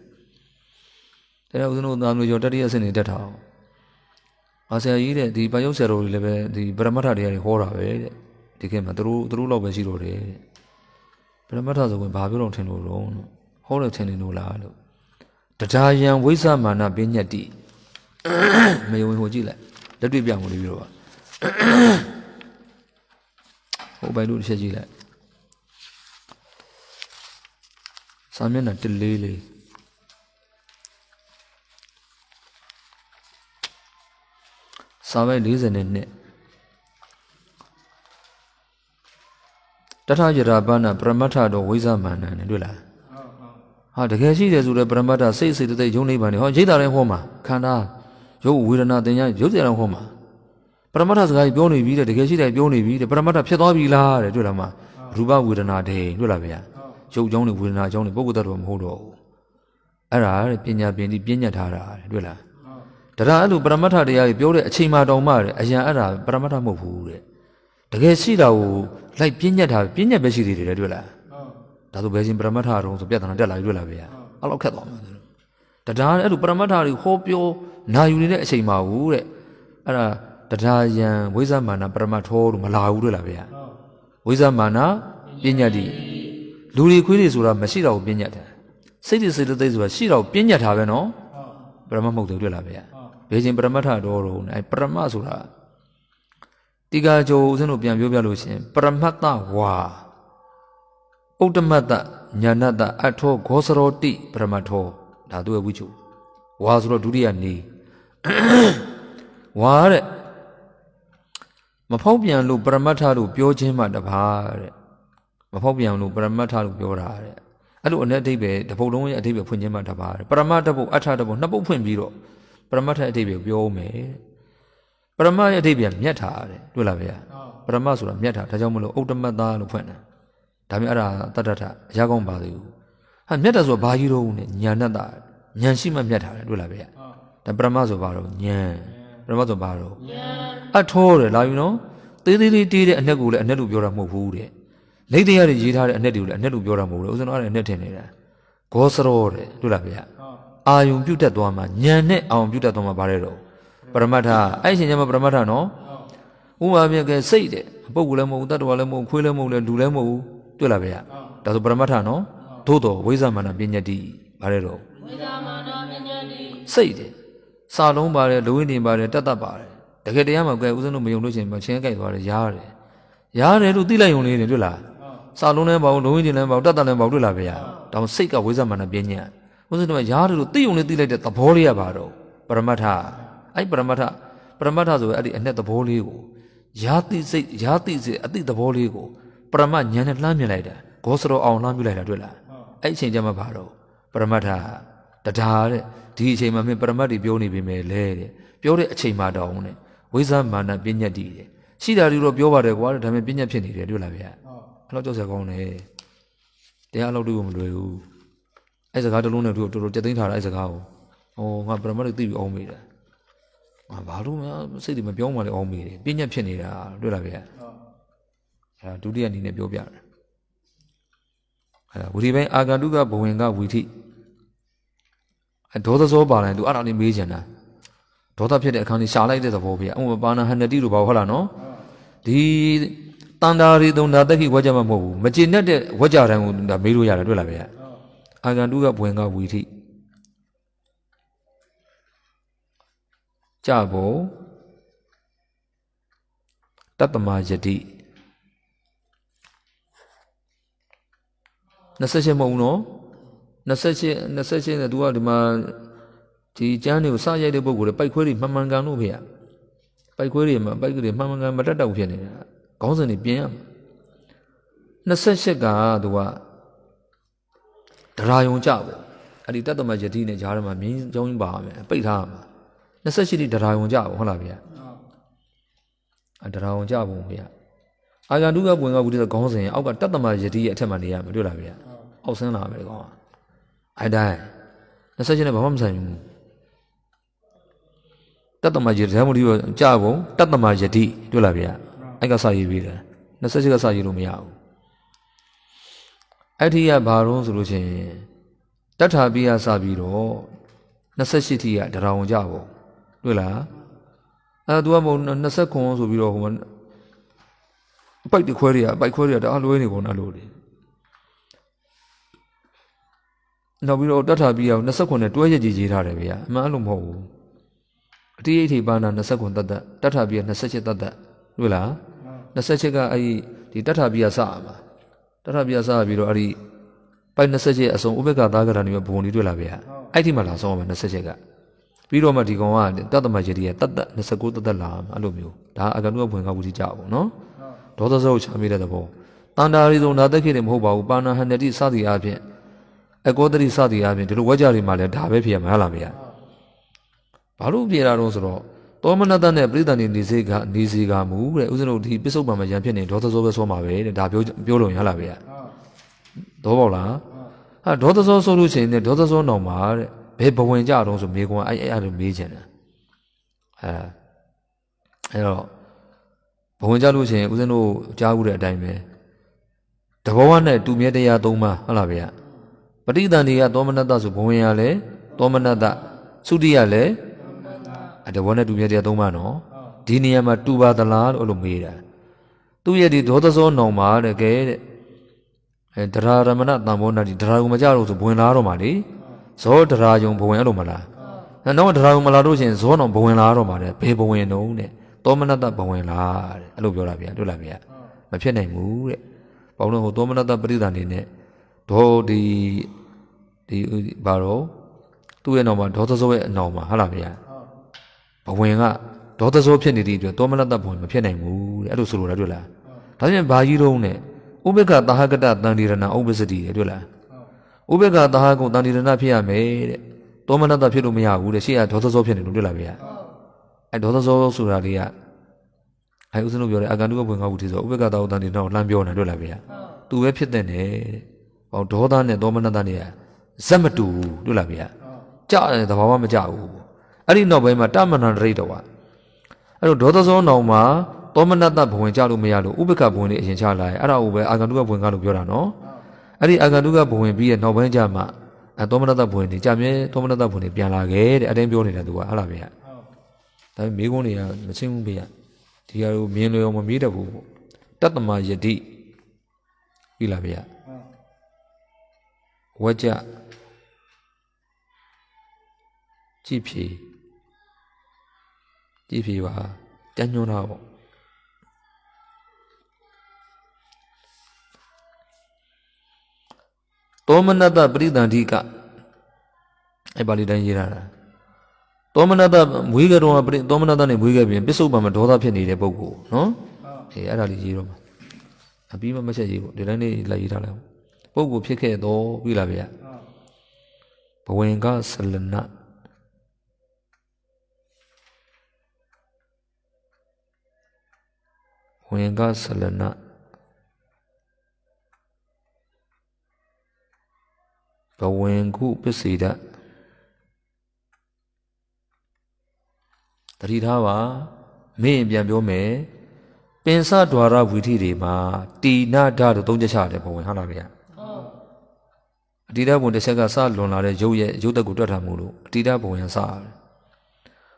တရားဦးဇင်းတို့သာမန်ကျော်တတိယအဆင့်နေတက်တာအောင်။အာဆရာကြီးတဲ့ဒီပယုတ်ဆရာတို့တွေလည်းပဲဒီပရမတ္ထတရားတွေဟောတာပဲတဲ့။ဒီခေတ်မှာသူတို့သူတို့လောက်ပဲရှိတော့တယ်တဲ့ဗရမတ္ထဆိုရင်ဘာပြောလို့ထင်လို့တော့ဟုတ်လို့ထင်နေလို့လားလို့တရားယံဝိသမာနပညတ်တိမယုံဝင်ဟိုကြည့်လိုက်လက်တွေ့ပြမလို့ပြီးတော့ပါဟိုဘိုင်လို့တစ်ချက်ကြည့်လိုက်စာမျက်နှာတစ်လေးလေးစာပဲ42တထယရာပဏပရမတ္ထတော့ဝိဇမန္တန်နဲ့တွေ့လားဟာတကယ်ရှိတယ်ဆိုတော့ပရမတ္ထစိတ်စိတ်တိတ်ယုံနိဗ္ဗာန်နဲ့ဟောရိတ်တာလည်းဟောမှာခန္ဓာရုပ်ဝေဒနာတင်ညာရုပ်တရားလည်းဟောမှာပရမတ္ထစကားကြီးပြောနေပြီတဲ့တကယ်ရှိတယ်ပြောနေပြီတဲ့ပရမတ္ထဖြစ်သွားပြီလားတဲ့တွေ့လားမရူပဝေဒနာတဲ့တွေ့လားဗျာရုပ်ကြောင်းတွေဝေဒနာကြောင်းတွေပုဂ္ဂိုလ်တ attva မဟုတ်တော့ဘူးအဲ့ဒါတဲ့ပညာပင်ဒီပြညတ်ထားတာတဲ့တွေ့လားတဒါအဲ့လိုပရမတ္ထတရားကြီးပြောတဲ့အချိန်မှတောင်မှတဲ့အရင်အဲ့ဒါပရမတ္ထမဟုတ်ဘူးတဲ့တကယ်ရှိတာကိုလိုက်ပြင်းညက်တာပြင်းညက်ပဲရှိသေးတယ်တွေ့လားဟုတ်ဒါဆိုဘယ်ရှင်ပရမတ္ထရုံဆိုပြဿနာတက်လာပြီတွေ့လားဗျာအဲ့လောက်ခက်သွားမှာတဒါအဲ့လိုပရမတ္ထတွေဟောပြောနာယူနေတဲ့အချိန်မှာဘူးတဲ့အဲ့ဒါတဒါယံဝိဇ္ဇမာနပရမထောလို့မလာဘူးတွေ့လားဗျာဝိဇ္ဇမာနပညာတိလူတွေခွေးတွေဆိုတာမရှိတော့ဘူးပညာတယ်စိတ်တွေစိတ်တွေဆိုတာရှိတော့ပညာတာပဲနော်ပရမမဟုတ်တယ်တွေ့လားဗျာဘေရှင်ပရမတ္ထတော်တော့အဲ့ပရမဆိုတာတိကာကျော်ဦးဇင်းတို့ပြန်ပြောပြလို့ရှင်ပရမတ္တဝါဥတ္တမတ္တညာဏတ္တအထောဂောစရောတိပရမထောဒါသူရဲ့ဝိချုဝါဆိုတော့ဒုတိယနေဝါတဲ့မဖောက်ပြန်လို့ပရမတ္ထလို့ပြောခြင်းမှတပါတဲ့မဖောက်ပြန်လို့ပရမတ္ထလို့ပြောတာတဲ့အဲ့လိုအ내အတိတ်ပဲတပုတ်လုံးရဲ့အတိတ်ပဲဖွင့်ခြင်းမှတပါတဲ့ပရမတ္ထဘုတ်အထတဘုတ်နှစ်ပုတ်ဖွင့်ပြီးတော့ပရမတ္ထအတိတ်ပဲပြောဦးမယ်တဲ့ပရမရဲ့အထိပ္ပယ်မြတ်တာတဲ့တွေ့လားဗျာပရမဆိုတာမြတ်တာဒါကြောင့်မလို့ဥတ္တမတာလို့ဖွင့်တယ်ဒါမျိုးအဲ့ဒါတတ္တထအရာကောင်းပါသေးဘူးဟာမြတ်တာဆိုတာဘာကြီးတော့ဦးနဲ့ညာနဲ့တာဉာဏ်ရှိမှမြတ်တာလေတွေ့လားဗျာဒါပရမဆိုဘာတော့ဉာဏ်ပရမဆိုဘာတော့ဉာဏ်အထောတယ်လာယူနော်သေးသေးလေးတေးတဲ့အနက်ကိုလည်းအနက်လို့ပြောတာမဟုတ်ဘူးတဲ့လက်တရားတွေရေးထားတဲ့အနက်တွေကိုလည်းအနက်လို့ပြောတာမဟုတ်ဘူးဥစဉ်တော့အဲ့ဒါအနက်ထင်နေတာဂောစရောတဲ့တွေ့လားဗျာအာယုံပြုတ်တက်သွားမှဉာဏ်နဲ့အာယုံပြုတ်တက်သွားမှဘာလဲတော့ပရမတ္ထအဲ့ရှင်ကျမပရမတ္ထနော်ဥပမာဖြင့်ကဲစိတ်တဲ့ပုဂ္ဂိုလ်လည်းမဟုတ်ဘူးတတ္တဝါလည်းမဟုတ်ခွေးလည်းမဟုတ်လည်းလူလည်းမဟုတ်ဘူးတွေ့လားဗျာဒါဆိုပရမတ္ထနော်သို့တော်ဝိဇာမဏပညာတိဗါရဲတော့ဝိဇာမဏပညာတိစိတ်တဲ့စာလုံးပါတယ်လူဝိနေပါတယ်တတ်တတ်ပါတယ်တကယ်တရားမှာကဲဦးဇင်းတို့မယုံလို့ရှိရင်မချင်းကြိုက်သွားတယ်ရားတယ်ရားတယ်လို့သိလိုက်ုံလေးနဲ့တွေ့လားစာလုံးလည်းမပေါ့လူဝိနေလည်းမပေါ့တတ်တတ်လည်းမပေါ့တွေ့လားဗျာဒါမှစိတ်ကဝိဇာမဏပညာဦးဇင်းတို့ကရားတယ်လို့သိုံလေးသိလိုက်တဲ့သဘောလေးရပါတော့ပရမတ္ထအဲ့ပရမတ္ထပရမတ္ထဆိုရင်အဲ့ဒီအနှစ်သဘောလေးကိုယာတိစိတ်ယာတိစိတ်အတိသဘောလေးကိုပရမတ်ညာနဲ့လှမ်းမြင်လိုက်တာဂောစရောအောင်လှမ်းပြလိုက်တာတွေ့လားအဲ့အချိန်ကျမှဘာတော့ပရမတ္ထတရားတဲ့ဒီအချိန်မှမင်းပရမတ်တွေပြောနေပြီမယ်လေတဲ့ပြောတဲ့အချိန်မှတောင်းတဲ့ဝိဇ္ဇမာနပညာတည်တယ်ရှိတာတွေတော့ပြောပါတယ်ကွာဒါပေမဲ့ပညာဖြစ်နေတယ်တွေ့လားဗျာအဲ့လိုကြောက်စရာကောင်းတယ်တရားအလောက်တွေကိုမလွယ်ဘူးအဲ့စကားတလုံးနဲ့သူတို့တော်တော်ကြက်သိမ်းထားတာအဲ့စကားကိုဟောငါပရမတ်တွေသိပြီးအောင်မိတာငါဘာလို့မစိတ်တွေမပြောင်းမှလည်းအောင်းမိတယ်ပြညက်ဖြစ်နေတာတွေ့လားဗျာအဲဒါဒုတိယနည်းနဲ့ပြောပြတယ်အဲဒါဝီဒီပိုင်းအာဂန္တုကဘဝင်ကဝီထိအဒေါသဇောပါတယ်သူအဲ့ဒါလေးမေးချင်တာဒေါသဖြစ်တဲ့အခါကြီးရှာလိုက်တဲ့သဘောဗျာဥပပါဏဟနတိတို့ဘာဟုတ်လားနော်ဒီတန်တာရီတုံတာတက်ခိဝကြမှာမဟုတ်ဘူးမကျေနပ်တဲ့ဝကြတန်ကိုဒါမေးလို့ရတယ်တွေ့လားဗျာအာဂန္တုကဘဝင်ကဝီထိကြပုံတတ္တမယတိ28မဟုတ်ဘူးနော်28 28နဲ့သူကဒီမှာဒီကျမ်းတွေကိုစရိုက်တဲ့ပုံကိုပိုက်ခွဲတွေမှန်မှန်ကန်လို့ဖေရပိုက်ခွဲတွေမှာပိုက်ခွဲတွေမှန်မှန်ကန်မတတ်တော့ဖြစ်နေတာခေါင်းစဉ်တွေပြင်ရမှာ28ကသူကဒရာယုံကြပေါ့အဲ့ဒီတတ္တမယတိနဲ့ဂျားထဲမှာမြင်းကြောင်းပါမယ်ပိတ်ထားရမှာ28တိတရားဝင်ကြဘူးဟုတ်လားဗျာအတရားဝင်ကြဘူးဗျာအာဂန္တုကပွင့်ကဘူးတဲ့ခေါင်းစဉ်အောက်ကတတ္တမယတိရဲ့အထက်မှာနေရမယ်တွေ့လားဗျာအောက်ဆင်းလာမယ်ကောင်အဲ့တိုင်း28နဲ့ဘာမှမဆိုင်ဘူးတတ္တမယတိဓမ္မတိကိုကြဘူးတတ္တမယတိတွေ့လားဗျာအဲ့ကစာရေးပြီးတယ်28ကစာရေးလို့မရဘူးအဲ့ဒီကဘာရောဆိုလို့ချင်းတတ္ထာပိယစာပြီးတော့28တိကတရားဝင်ကြဘူးတွေ့လားအဲ့တော့ तू ကမဟုတ်20ခွန်ဆိုပြီးတော့ဟိုမှာပိုက်တခွဲတွေကအပိုက်ခွဲတွေကတအားလွဲနေကုန်တာလို့လေနောက်ပြီးတော့တတ်တာပြီးအောင်20ခွန်နဲ့တွဲရည်ကြီးရေးထားတယ်ဗျာအမှန်အဲ့လိုမဟုတ်ဘူးအတိအထိပါဏ20ခွန်တတ်တတ်တတ်တာပြီး28တတ်တတ်တွေ့လား28ကအဲ့ဒီဒီတတ်တာပြီးစရမှာတတ်တာပြီးစရပြီးတော့အဲ့ဒီပိုက်28အစုံဥပက္ခသားကတာနေမှာဘုံလေးတွေ့လာဗျာအဲ့ဒီမှာလာဆုံးရမှာ28ကပြီးတော့မှဒီကောင်ကတတ္တမယတိကတတ်တတ်29တတ်တတ်လာအဲ့လိုမျိုးဒါအကနုအဖွင့်ကဝုဒိကြပေါ့နော်ဒေါသစောချာမိတဲ့သဘောတန်တာရီဆုံးနာသက်ခေတယ်မဟုတ်ပါဘူးပါဏဟန္တတိစသည်အားဖြင့်အကောတတိစသည်အားဖြင့်ဒီလိုဝကြတွေမှာလည်းဒါပဲဖြစ်ရမှာလားမရဘာလို့ပြေတာတော့ဆိုတော့သောမနတနဲ့ပရိသန်နေနေစေကနေစေကမူတဲ့ဥစ္စလို့ဒီပစ္စုပန်မှာရံဖြစ်နေဒေါသစောပဲဆောမှာပဲတဲ့ဒါပြောပြောလို့ရလားဗျာဟုတ်တော့ပေါ့လားဟာဒေါသစောဆိုလို့ရှိရင်ဒေါသစောနောင်ပါတဲ့ဘယ်ဘဝင်ကြတော့ဆိုမေကွန်းအဲ့အဲ့အဲ့လိုမေးချင်တယ်အဲအဲ့တော့ဘဝင်ကြလို့ရှိရင်ဦးဇင်းတို့ကြားဦးတဲ့အတိုင်းပဲတဘောဝနဲ့တူမြဲတရား၃ပါးဟုတ်လားဗျာပဋိသန္ဓေကသောမနတ္တဆိုဘဝင်ရလဲသောမနတ္တသုတိရလဲအတဘောနဲ့တူမြဲတရား၃ပါးနော်ဒီနေရာမှာ တူပါသလားလို့အဲ့လိုမေးတာသူ့ရဲ့ဒီဒေါသစောနောင်ပါတဲ့ကဲတဲ့အဲဒရာရမဏတံဘောနာဒီဒရာကိုမကြတော့ဆိုဝင်လာတော့မှလေဇောဒရာယုံဘဝင်အဲ့လိုမလားမှန်တော့ဒရာယုံမလာလို့ရှင်ဇောတော်ဘဝင်လာတော့မှာတဲ့ဘေဘဝင်တော့တဲ့သောမနတဘဝင်လာတဲ့အဲ့လိုပြောတာဗျာတို့လားဗျာမဖြစ်နိုင်ဘူးတဲ့ဘောင်းတော့ဟိုသောမနတပရိသန်နေနဲ့ဒေါ်ဒီဒီဘာတော့သူ့ရဲ့နောက်မှာဒေါသဇောရဲ့အနောက်မှာဟုတ်လားဗျာဘဝင်ကဒေါသဇောဖြစ်နေတဲ့အတွက်သောမနတဘဝင်မဖြစ်နိုင်ဘူးတဲ့အဲ့လိုဆိုလိုတာတွေ့လားဒါပြန်ဘာကြီးတော့နဲ့ဥပက္ခတာဟကတတန်ဒီရဏဥပ္ပစတိတဲ့တွေ့လားဥပေက္ခသဟကုံတန်တိရဏဖြစ်ရမယ်တဲ့သောမနတဖြစ်လို့မရဘူးတဲ့ရှေ့ကဒေါသစောဖြစ်နေလို့တွေ့လာပြီအဲဒေါသစောဆိုတာလေးကအဲဥစဉ်လို့ပြောတယ်အာကန်တုကဘွင်္ဂဝုတိဆိုဥပေက္ခသဟကုံတန်တိရဏကိုလှမ်းပြောနေတာတွေ့လာပြီသူပဲဖြစ်တဲ့နဲ့တဲ့ဟောဒေါသနဲ့သောမနတနဲ့ဇက်မတူဘူးတွေ့လာပြီကြာတယ်သဘာဝမကြဘူးအဲ့ဒီနောက်ပိုင်းမှာတမဏရိတဝအဲ့တော့ဒေါသစောနောင်မှာသောမနတဘဝင်ကြလို့မရလို့ဥပက္ခဘဝင်လေးအရင်ချလာတယ်အဲ့ဒါကိုပဲအာဂန္တုကဘဝင်ကလို့ပြောတာနော်အဲ့ဒီအာဂန္တုကဘဝင်ပြီးရဲ့နောက်ပိုင်းကျမှအသောမနတဘဝင်တွေကြာမြဲသောမနတဘဝင်တွေပြန်လာခဲ့တဲ့အတိုင်းပြောနေတာသူကဟုတ်လားဗျာဒါပေမဲ့မိကုန်းတွေကမချင်းဘူးဗျာဒီဟာကိုမြင်လို့ရောမမေးတတ်ဘူးပေါ့တတ္တမယတိပြီလားဗျာဝကြကြည့်ဖြေကြည့်ဖြေပါကြံ့ညွှန်းတာပေါ့သောမနတပရိသန္ဓိကအဲ့ပါဠိတိုင်းရေးထားတာသောမနတမွေးကြတော့ပရိသောမနတနဲ့မွေးခဲ့ပြင်ပစ္စုပန်မှာဒေါသဖြစ်နေတဲ့ပုဂ္ဂိုလ်နော်အေးအဲ့ဒါလေးရေးတော့မှာအပြီးမှမချက်ရေးပေါ့ဒီတိုင်းလေးလိုက်ရေးထားလိုက်ပုဂ္ဂိုလ်ဖြစ်ခဲ့တော့ပြီလားဗျာဘဝင်ကဆလနဝင်ကဆလနဘဝင်ခုပစ္စည်းတတတိထားပါမင်းပြန်ပြောမယ်ပင်စဒွါရဝီထိတွေမှာတိနာဒတို့သုံးချက်ချတယ်ဘဝင်ဟုတ်လားဗျာဟုတ်အတိဒဘဝင်တစ်ချက်ကစလွန်လာတဲ့ရုပ်ရဲ့ရုပ်သက်ကိုတွက်ထားမှုလို့အတိဒဘဝင်စရတယ်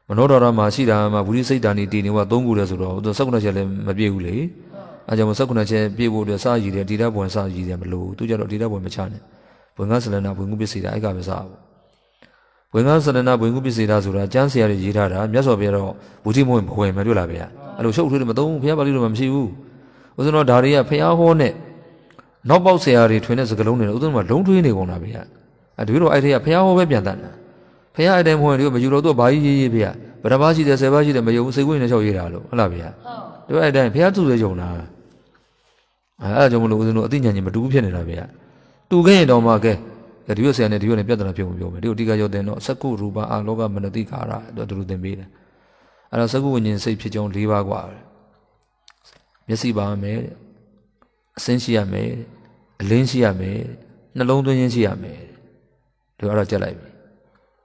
မနောဒွါရမှာရှိတာမှာဝိရိစိတ်တာနေတည်နေဝသုံးခုလဲဆိုတော့သူ၁၉ချက်လည်းမပြည့်ဘူးလေအဲကြောင့်၁၉ချက်ပြည့်ဖို့အတွက်စရည်တယ်အတိဒဘဝင်စရည်တယ်မလို့သူကြတော့အတိဒဘဝင်မချနဲ့ဝင်ကားစလနာဝင်ကုပစ္စေတာအဲ့ကပဲစပါဝင်ကားစလနာဝင်ကုပစ္စေတာဆိုတာကျမ်းစာရရေးထားတာမြတ်စွာဘုရားတော့ဘုဒ္ဓမဝင်မဝင်မတွေ့လားဗျာအဲ့လိုရှုပ်ထွေးတယ်မသုံးဘူးဘုရားပါဠိလိုမှမရှိဘူးဥစဉ်တော့ဒါတွေကဘုရားဟောနဲ့နောက်ပေါက်ဆရာတွေထွင်တဲ့စကားလုံးတွေဥစဉ်မှာလုံးထွေးနေကုန်တာဗျာအဲ့ဒီလိုအဲ့ဒီကဘုရားဟောပဲပြန်တတ်တာဘုရားအတိုင်းမဝင်တို့မယူတော့သူကဘာကြီးရေးရေးဗျာဗရမရှိတယ်ဆယ်ပါးရှိတယ်မယုံစိတ်ဝင်နေချောက်ရေးတာလို့ဟုတ်လားဗျာဟုတ်တို့အဲ့တိုင်းဘုရားသူ့ရဲ့ယုံတာအဲ့ဒါကြောင့်မလို့ဦးဇင်းတို့အသိဉာဏ်ကြီးမတူဘူးဖြစ်နေတာဗျာတူခဲ့ရင်တော့မှကဲဒီလိုဆရာနဲ့ဒီလိုနဲ့ပြဿနာဖြစ်မှုပြောမယ်ဒီလိုအဓိကရောက်တဲ့တော့စကုရူပအာလောကမနတိကာရတို့တို့သင်ပေးတယ်အဲ့တော့စကုဝิญဉ်စိတ်ဖြစ်ကြောင်း၄ပါးกว่าမျက်စိပါမယ်အစင်းရှိရမယ်အလင်းရှိရမယ်နှလုံးသွင်းခြင်းရှိရမယ်ဒီလိုအဲ့ဒါကြက်လိုက်ပြီ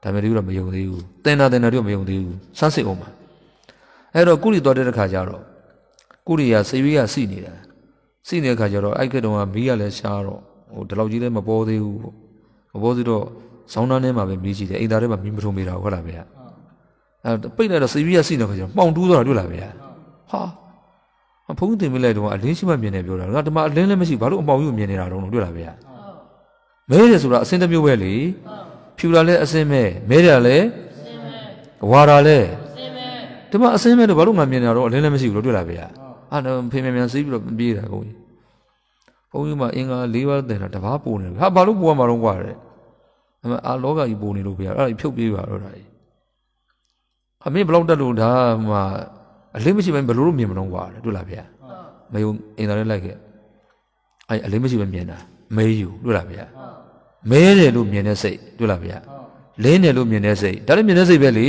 ဒါပေမဲ့ဒီလိုတော့မယုံသေးဘူးတင်တာတင်တာတို့မယုံသေးဘူးစမ်းစစ်အောင်ပါအဲ့တော့ကုရီတော်တဲ့ခါကျတော့ကုရီကစေဝေးကစီနေတာစီနေတဲ့ခါကျတော့အဲ့ကတုံကမီးကလည်းရှားတော့ဟိုဒီလောက်ကြီးလည်းမပေါ်သေးဘူးပေါ့မပေါ်သေးတော့ဆောင်းသားထဲမှာပဲမီးရှိတယ်အိမ်သားထဲမှာမီးမထုံမိတာဟုတ်လားဗျာအဲပိတ်လိုက်တော့စီပြီးရစီနေခါကျတော့မှောင်တူးသွားတာတွေ့လားဗျာဟာဖုန်းတင်ပြလိုက်တော့အလင်းရှိမှမြင်နေပြောတာငါဒီမှာအလင်းလည်းမရှိဘာလို့အမောင်ကြီးကိုမြင်နေတာတော့တွေ့လားဗျာမဲတယ်ဆိုတာအစင်းတစ်မျိုးပဲလေဖြူတာလည်းအစင်းပဲမဲတယ်လည်းဝါတာလည်းဒီမှာအစင်းပဲတော့ဘာလို့ငါမြင်နေတာတော့အလင်းလည်းမရှိဘူးလို့တွေ့လားဗျာအာဖေမေမြန်စီးပြီးတော့ပြေးတာကိုကြီးဘုန်းကြီးမှာအင်္ဂါ၄ပါးတည်တာတပါးပုံနေဟာဘာလို့ပုံရမှာတော့ကွာတဲ့အမအာလောကကြီးပုံနေလို့ဘုရားအဲ့ဒါဖြုတ်ပြေးပါတော့ဒါကြီးအမေဘလောက်တက်လို့ဒါမှအလေးမရှိဘဲဘလို့လို့မြင်မလို့ကွာတဲ့တွေ့လားဗျာမယုံအင်္ဂါလေးလိုက်ခဲ့အဲ့အလေးမရှိဘဲမြင်တာမဲယူတွေ့လားဗျာမဲတယ်လို့မြင်တဲ့စိတ်တွေ့လားဗျာလင်းတယ်လို့မြင်တဲ့စိတ်ဒါလည်းမြင်တဲ့စိတ်ပဲလေ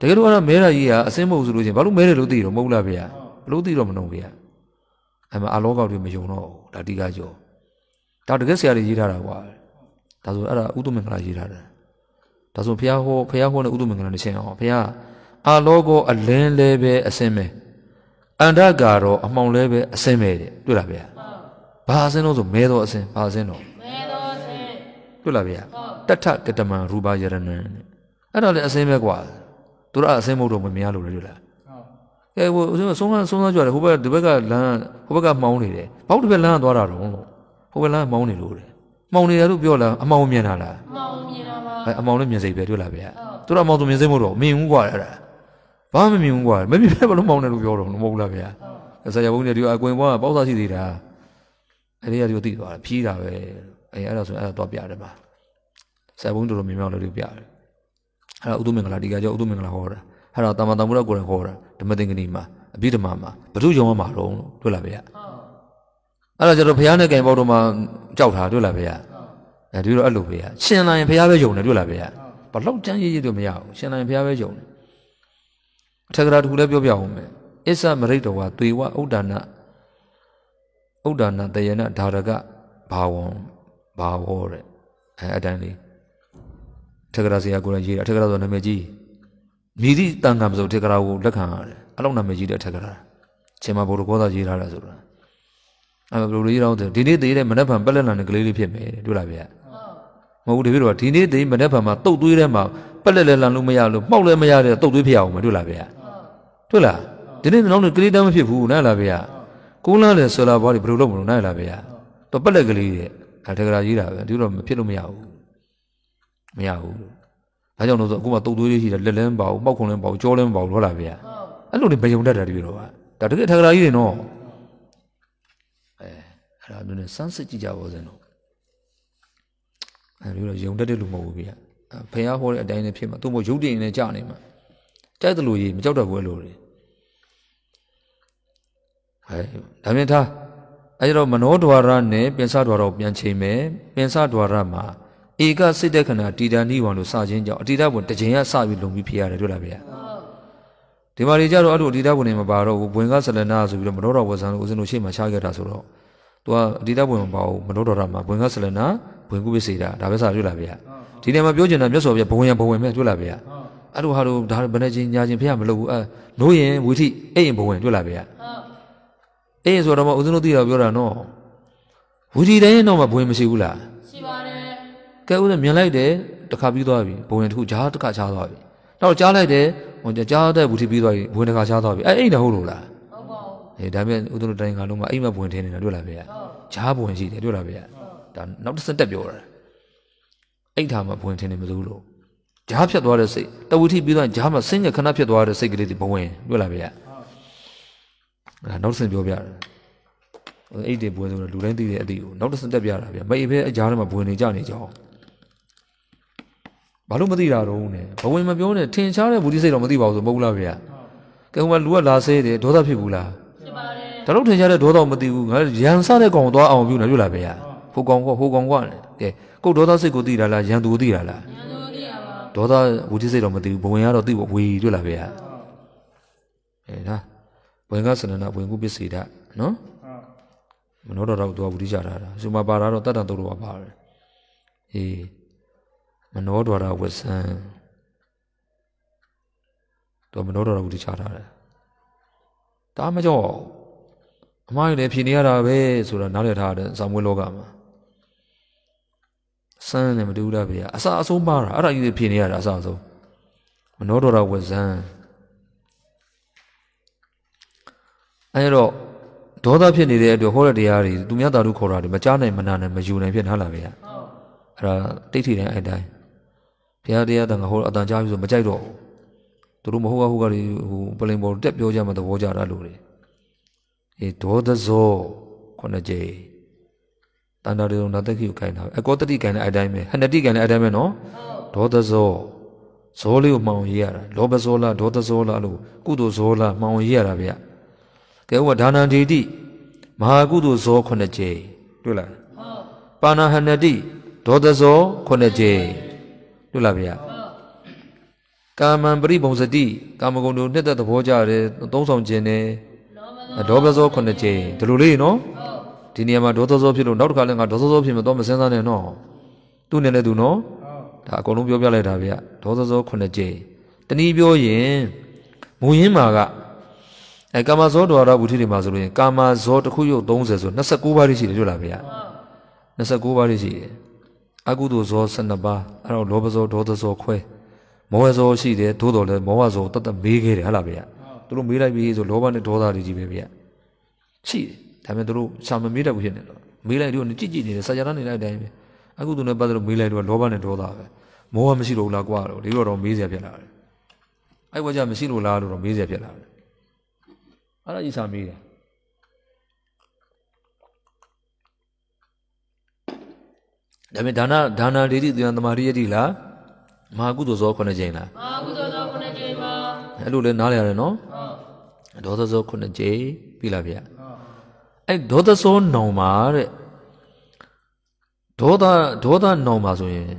တကယ်လို့ကတော့မဲတာကြီးကအစင်းမဟုတ်ဆိုလို့ချင်းဘာလို့မဲတယ်လို့သိတော့မဟုတ်လားဗျာဘလို့သိတော့မလို့ဗျာအဲ့မှာအလောကောက်တွေမယုံတော့ဘူးဒါတိကကျော်ဒါတကယ်ဆရာတွေရေးထားတာကွာဒါဆိုအဲ့ဒါဥဒ္ဓမင်္ဂလာရေးထားတယ်ဒါဆိုဘုရားဟောဘုရားဟောတဲ့ဥဒ္ဓမင်္ဂလာနဲ့ရှင်းအောင်ဘုရားအလောကောအလင်းလဲပဲအစင်းပဲအန္တကာရောအမှောင်လဲပဲအစင်းပဲတဲ့တွေ့လားဗျာဘာအစင်းလို့ဆိုမဲတော်အစင်းဘာအစင်းတော့မဲတော်အစင်းတွေ့လားဗျာတထကတမံရူပယရဏံအဲ့ဒါလည်းအစင်းပဲကွာသူတို့အစင်းမဟုတ်တော့မမြင်ရလို့လေတွေ့လားကဲဟိုဆုံးဆုံးဆုံးကြွားတယ်ဟိုဘက်ဒီဘက်ကလမ်းဟိုဘက်ကမှောင်းနေတယ်ဘောက်တစ်ဘက်လမ်းကသွားတာတော့လို့ဟိုဘက်လမ်းမှောင်းနေလို့တယ်မှောင်နေတယ်လို့ပြောလားအမှောင်မြင်တာလားအမှောင်မြင်တာပါအဲအမှောင်လည်းမြင်စိပဲတွေ့လားဗျာသူတို့အမှောင်သူမြင်စိမဟုတ်တော့မြင်ဘူးကွာအဲ့ဒါဘာမှမမြင်ဘူးကွာမမြင်ဘဲဘလို့မှောင်တယ်လို့ပြောတော့မဟုတ်လားဗျာဆရာဘုန်းကြီးတွေဒီအကွင်ဘွားကပေါ့စားရှိသေးတာအဲ့ဒီကဒီကိုသိသွားတယ်ဖြီးတာပဲအဲအဲ့ဒါဆိုအဲ့ဒါတော့ပြတယ်ပါဆရာဘုန်းတော်တော်မြင်မြောက်လို့ပြတယ်အဲ့ဒါဥဒုမင်္ဂလာဒီကကြောဥဒုမင်္ဂလာဟောတာအဲ့တော့တမန်တော်မူရကိုယ်တော်ခေါ်တာဓမ္မသင်္ကနီမှာအပြည့်ဓမ္မမှာဘုသူယုံမှာတော့တွေ့လားဗျာအဲ့တော့ကျွန်တော်ဘုရားနဲ့ကံပေါတော့မှကြောက်တာတွေ့လားဗျာအဲဒီတော့အဲ့လိုဗျာရှင်လာရင်ဘုရားပဲယုံတယ်တွေ့လားဗျာဘလောက်ကြမ်းရည်ရည်တို့မရဘူးရှင်လာရင်ဘုရားပဲယုံတယ်အထက်ကရာတခုလည်းပြောပြအောင်မယ်အစ္စမရိတဝါသွေဝဥဒ္ဒနာဥဒ္ဒနာတယနာဓာရကဘာဝံဘာဝောတဲ့အဲအတန်းလေးအထက်ကရာဆရာကိုယ်လည်းရေးတာအထက်ကရာဆိုနာမည်ကြီးမြည်သည့်တန်ခါမဆိုထေကရာကိုလက်ခံရတယ်အလောက်နာမည်ကြီးတဲ့ထေကရာချိန်မှာဘုရကောသာရေးထားတယ်ဆိုတာအဲ့ဘယ်လိုရေးတော့ဒီနေ့သေးတဲ့မနက်ဖြန်ပက်လက်လန်တဲ့ကလေးလေးဖြစ်မယ်တွေ့လားဗျာမဟုတ်ဘူးတပည့်တော်ဒီနေ့သေးမနက်ဖြန်မှာတုတ်သွေးထဲမှာပက်လက်လက်လန်လို့မရလို့ပေါက်လည်းမရတဲ့တုတ်သွေးဖြစ်အောင်မတွေ့လားဗျာတွေ့လားဒီနေ့နောက်နေ့ကလေးတမ်းမဖြစ်ဘူးနားလားဗျာကိုးလားလေဆိုလာဘောဒီဘယ်လိုလုပ်မလို့နားလားဗျာတော့ပက်လက်ကလေးရဲ့ထေကရာရေးတာပဲဒီလိုမဖြစ်လို့မရဘူးမရဘူးဒါကြောင့်လို့ဆိုအခုမှတုတ်သွေးလေးရှိတယ်လက်လန်းပါဘူးပောက်ခွန်လန်းပါဘူးကြောလန်းပါဘူးဟုတ်လားဗျာအဲ့လိုနေဘယုံတတ်တာတပြည့်တော့ပါဒါတကယ်ထက္ကရာကြီးတွေနော်အဲအဲ့ဒါမျိုးနဲ့စမ်းစစ်ကြည့်ကြပါဦးစင်တော့အဲ့လိုတော့ယုံတတ်တဲ့လူမဟုတ်ဘူးဗျာဖះဟောတဲ့အတိုင်းနဲ့ဖြစ်မှာသူ့မို့ရုပ်တည်နေကြနေမှာကြိုက်တယ်လို့ကြီးမကြောက်တတ်ဘူးအဲ့လိုတွေဟဲ့ဒါမြင်ထားအဲ့တော့မနောဒွါရနဲ့ပင်စဒွါရကိုပြန်ချိန်မယ်ပင်စဒွါရမှာဧကစိတ်တခဏတိတာနိဗ္ဗာန်လို့စခြင်းကြောင့်အတိတာဘုံတစ်ချိန်ကစပြီးလုံပြီးဖြစ်ရတယ်တို့လားဗျာဒီမှာတွေကြတော့အဲ့လိုအတိတာဘုံနေမပါတော့ဘူးဘွင်ကဆလနာဆိုပြီးတော့မတော်တော်ဝဇန်လို့ဦးဇင်းတို့ရှေ့မှာချခဲ့တာဆိုတော့သူကအတိတာဘုံမပါဘူးမတော်တော်တာမှာဘွင်ကဆလနာဘွင်ကုပ္ပစေတာဒါပဲစတို့လားဗျာဒီနေရာမှာပြောချင်တာမြတ်စွာဘုရားဘဝင်ဘဝင်ပဲတို့လားဗျာအဲ့လိုဟာတို့ဒါဘယ်နဲ့ချင်းညာချင်းဖះမလုပ်ဘူးအဲနိုးရင်ဝိထိအဲ့ရင်ဘဝင်တို့လားဗျာအဲ့ရင်ဆိုတော့မှဦးဇင်းတို့သိတာပြောတာနော်ဝိထိတိုင်းရင်တော့မှဘဝင်မရှိဘူးလားကဲဦးလည်းမြင်လိုက်တယ်တခါပြီးသွားပြီဘဝင်တစ်ခုဂျားတစ်ခါချားသွားပြီနောက်ကြားလိုက်တယ်ဟိုကြားတဲ့ဘူးတီပြီးသွားပြီဘဝင်တစ်ခါချားသွားပြီအဲ့အဲ့ဒါဟုတ်လို့လားဟုတ်ပါဘူးအေးဒါပေမဲ့ဦးတို့တိုင်းကလုံးမအိမ်မဘဝင်ထင်းနေတာတွေ့လားဗျာဂျားဘဝင်ရှိတယ်တွေ့လားဗျာဒါနောက်တစ်ဆက်တက်ပြောတာအဲ့ဒါမှဘဝင်ထင်းနေမလို့လို့ဂျားဖြတ်သွားတဲ့စိတ်တဝိထိပြီးသွားဂျားမှာဆင်းရဲခဏဖြတ်သွားတဲ့စိတ်ကလေးဒီဘဝင်တွေ့လားဗျာအဲ့ဒါနောက်တစ်ဆက်ပြောပြတယ်အဲ့ဒီဘဝင်ဆိုတော့လူတိုင်းသိတဲ့အသည့်ကိုနောက်တစ်ဆက်တက်ပြတာဗျာမအိမ်ပဲအကြားထဲမှာဘဝင်နေကြနေကြအောင်ဘာလို့မသိတာတော့နဲ့ဘဝင်မပြောနဲ့ထင်ရှားတဲ့ဘူတိစိတ်တော့မသိပါဘူးဆိုမဟုတ်လားဗျာကဲဟိုမှာလူကလာဆဲတယ်ဒေါသဖြစ်ဘူးလားဖြစ်ပါတယ်ဒါလို့ထင်ရှားတဲ့ဒေါသမသိဘူးငါရန်စတဲ့ကောင်သွားအောင်ပြုနေပြုလားဗျာဟိုကောင်ကဟိုကောင်ကလည်းကဲကိုဒေါသစိတ်ကိုသိတာလားရန်သူကိုသိတာလားရန်သူကိုသိတာပါဒေါသဘူတိစိတ်တော့မသိဘူးဘဝင်ကတော့သိဖို့ဝီတွေ့လားဗျာအဲဒါဘဝင်ကစနနာဘဝင်ကုပစ္စည်းဒါနော်မနောတော်တော်သူကဘူတိကြတာလားဆိုမှာပါတာတော့တတ်တန်တော်တော်ပါပါတယ်အေးမနောဒွါရဝဆံတော့မနောဒွါရကိုတခြားထားတယ်ဒါမှကြောင့်အမားလည်းဖြေနေရတာပဲဆိုတော့နားလည်ထားတဲ့ဇာမွေးလောကမှာစမ်းတယ်မတူတာပဲအစအဆုံးပါတာအဲ့ဒါကြီးဖြေနေရတာအစအဆုံးမနောဒွါရဝဆံအဲ့တော့ဒေါသဖြစ်နေတဲ့အတွက်ဟောတဲ့တရားတွေသူများသာဓုခေါ်တာတွေမကြားနိုင်မနာနိုင်မယူနိုင်ဖြစ်ထားလာပဲ။ဟုတ်။အဲ့ဒါတိဋ္ဌိတိုင်းအဲ့တိုင်းတရားတရားတန်ခါဟောအတန်ကြားပြီဆိုမကြိုက်တော့ဘူးသူတို့မဟုတ်ကဟုတ်ကတွေဟိုပလင်ပေါ်တက်ပြောကြမှသဘောကြတာလို့လေအေဒေါသဇောခုနှစ်ကြိမ်တန်တာတွေတော့နာသက်ခိကိုခိုင်းတာပဲအကောတတိခိုင်းတဲ့အတိုင်းပဲဟနတိခိုင်းတဲ့အတိုင်းပဲနော်ဒေါသဇောဇောလေးကိုမှောင်ရေးရတာလောဘဇောလားဒေါသဇောလားလို့ကုသိုလ်ဇောလားမှောင်ရေးရတာဗျကဲဟိုကဒါနံဒေတိမဟာကုသိုလ်ဇောခုနှစ်ကြိမ်တွေ့လားပါဏဟနတိဒေါသဇောခုနှစ်ကြိမ်တို့လားဗျာကာမံပရိပုံစတိကာမဂုဏ်တို့နှစ်သက်သဘောကြတယ်သုံးဆောင်ခြင်းနဲ့ဒေါပဇောခုနှစ်ခြင်းဒီလိုလေးနော်ဒီနေရာမှာဒေါသဇောဖြစ်လို့နောက်တစ်ခါလည်းငါဒေါသဇောဖြစ်မှတော့မစင်းစားနဲ့နော်သူ့နဲ့လည်းသူနော်ဒါအကုန်လုံးပြောပြလိုက်တာဗျဒေါသဇောခုနှစ်ခြင်းတနည်းပြောရင်မူရင်းမှာကအဲကာမဇောဒွါရဝုထိတွေမှာဆိုလို့ရင်ကာမဇောတစ်ခုရုပ်30ဆို29ပါးရှိတယ်ကြွလားဗျာ29ပါးရှိတယ်အကုသိုလ်ဇော12ပါးအဲ့တော့လောဘဇောဒေါသဇောခွဲမောဟဇောရှိတယ်သို့တော်လည်းမောဟဇောတတ်တတ်မေးခဲ့တယ်ဟုတ်လားဗျာသူတို့မေးလိုက်ပြီးဆိုလောဘနဲ့ဒေါသတွေကြီးပဲဗျာရှိတယ်ဒါပေမဲ့သူတို့ရှာမမေးတတ်ဘူးဖြစ်နေတော့မေးလိုက်တော့ကြည့်ကြည့်နေတယ်ဆရာသားနေလိုက်တိုင်းပဲအကုသိုလ်နဲ့ပတ်သက်လို့မေးလိုက်တော့လောဘနဲ့ဒေါသပဲမောဟမရှိလို့ဘူးလားကွာတော့ဒီလိုတော့မေးစရာဖြစ်လာတယ်အဲ့ဘဝကြမရှိလို့လားလို့တော့မေးစရာဖြစ်လာတယ်အဲ့ဒါကြီးစာမေးတယ်ဒါပေမဲ့ဒါနဒါနာဒိဋ္ဌိသီလသမာဓိယတိလားမဟာကုသိုလ်သော9ချိန်လားမဟာကုသိုလ်သော9ချိန်ပါအဲ့လိုလဲနားလည်ရတယ်နော်ဟုတ်ဒေါသသော9ချိန်ပြီလားဗျာအဲ့ဒေါသသောနောင်ပါတဲ့ဒေါသဒေါသနောင်ပါဆိုရင်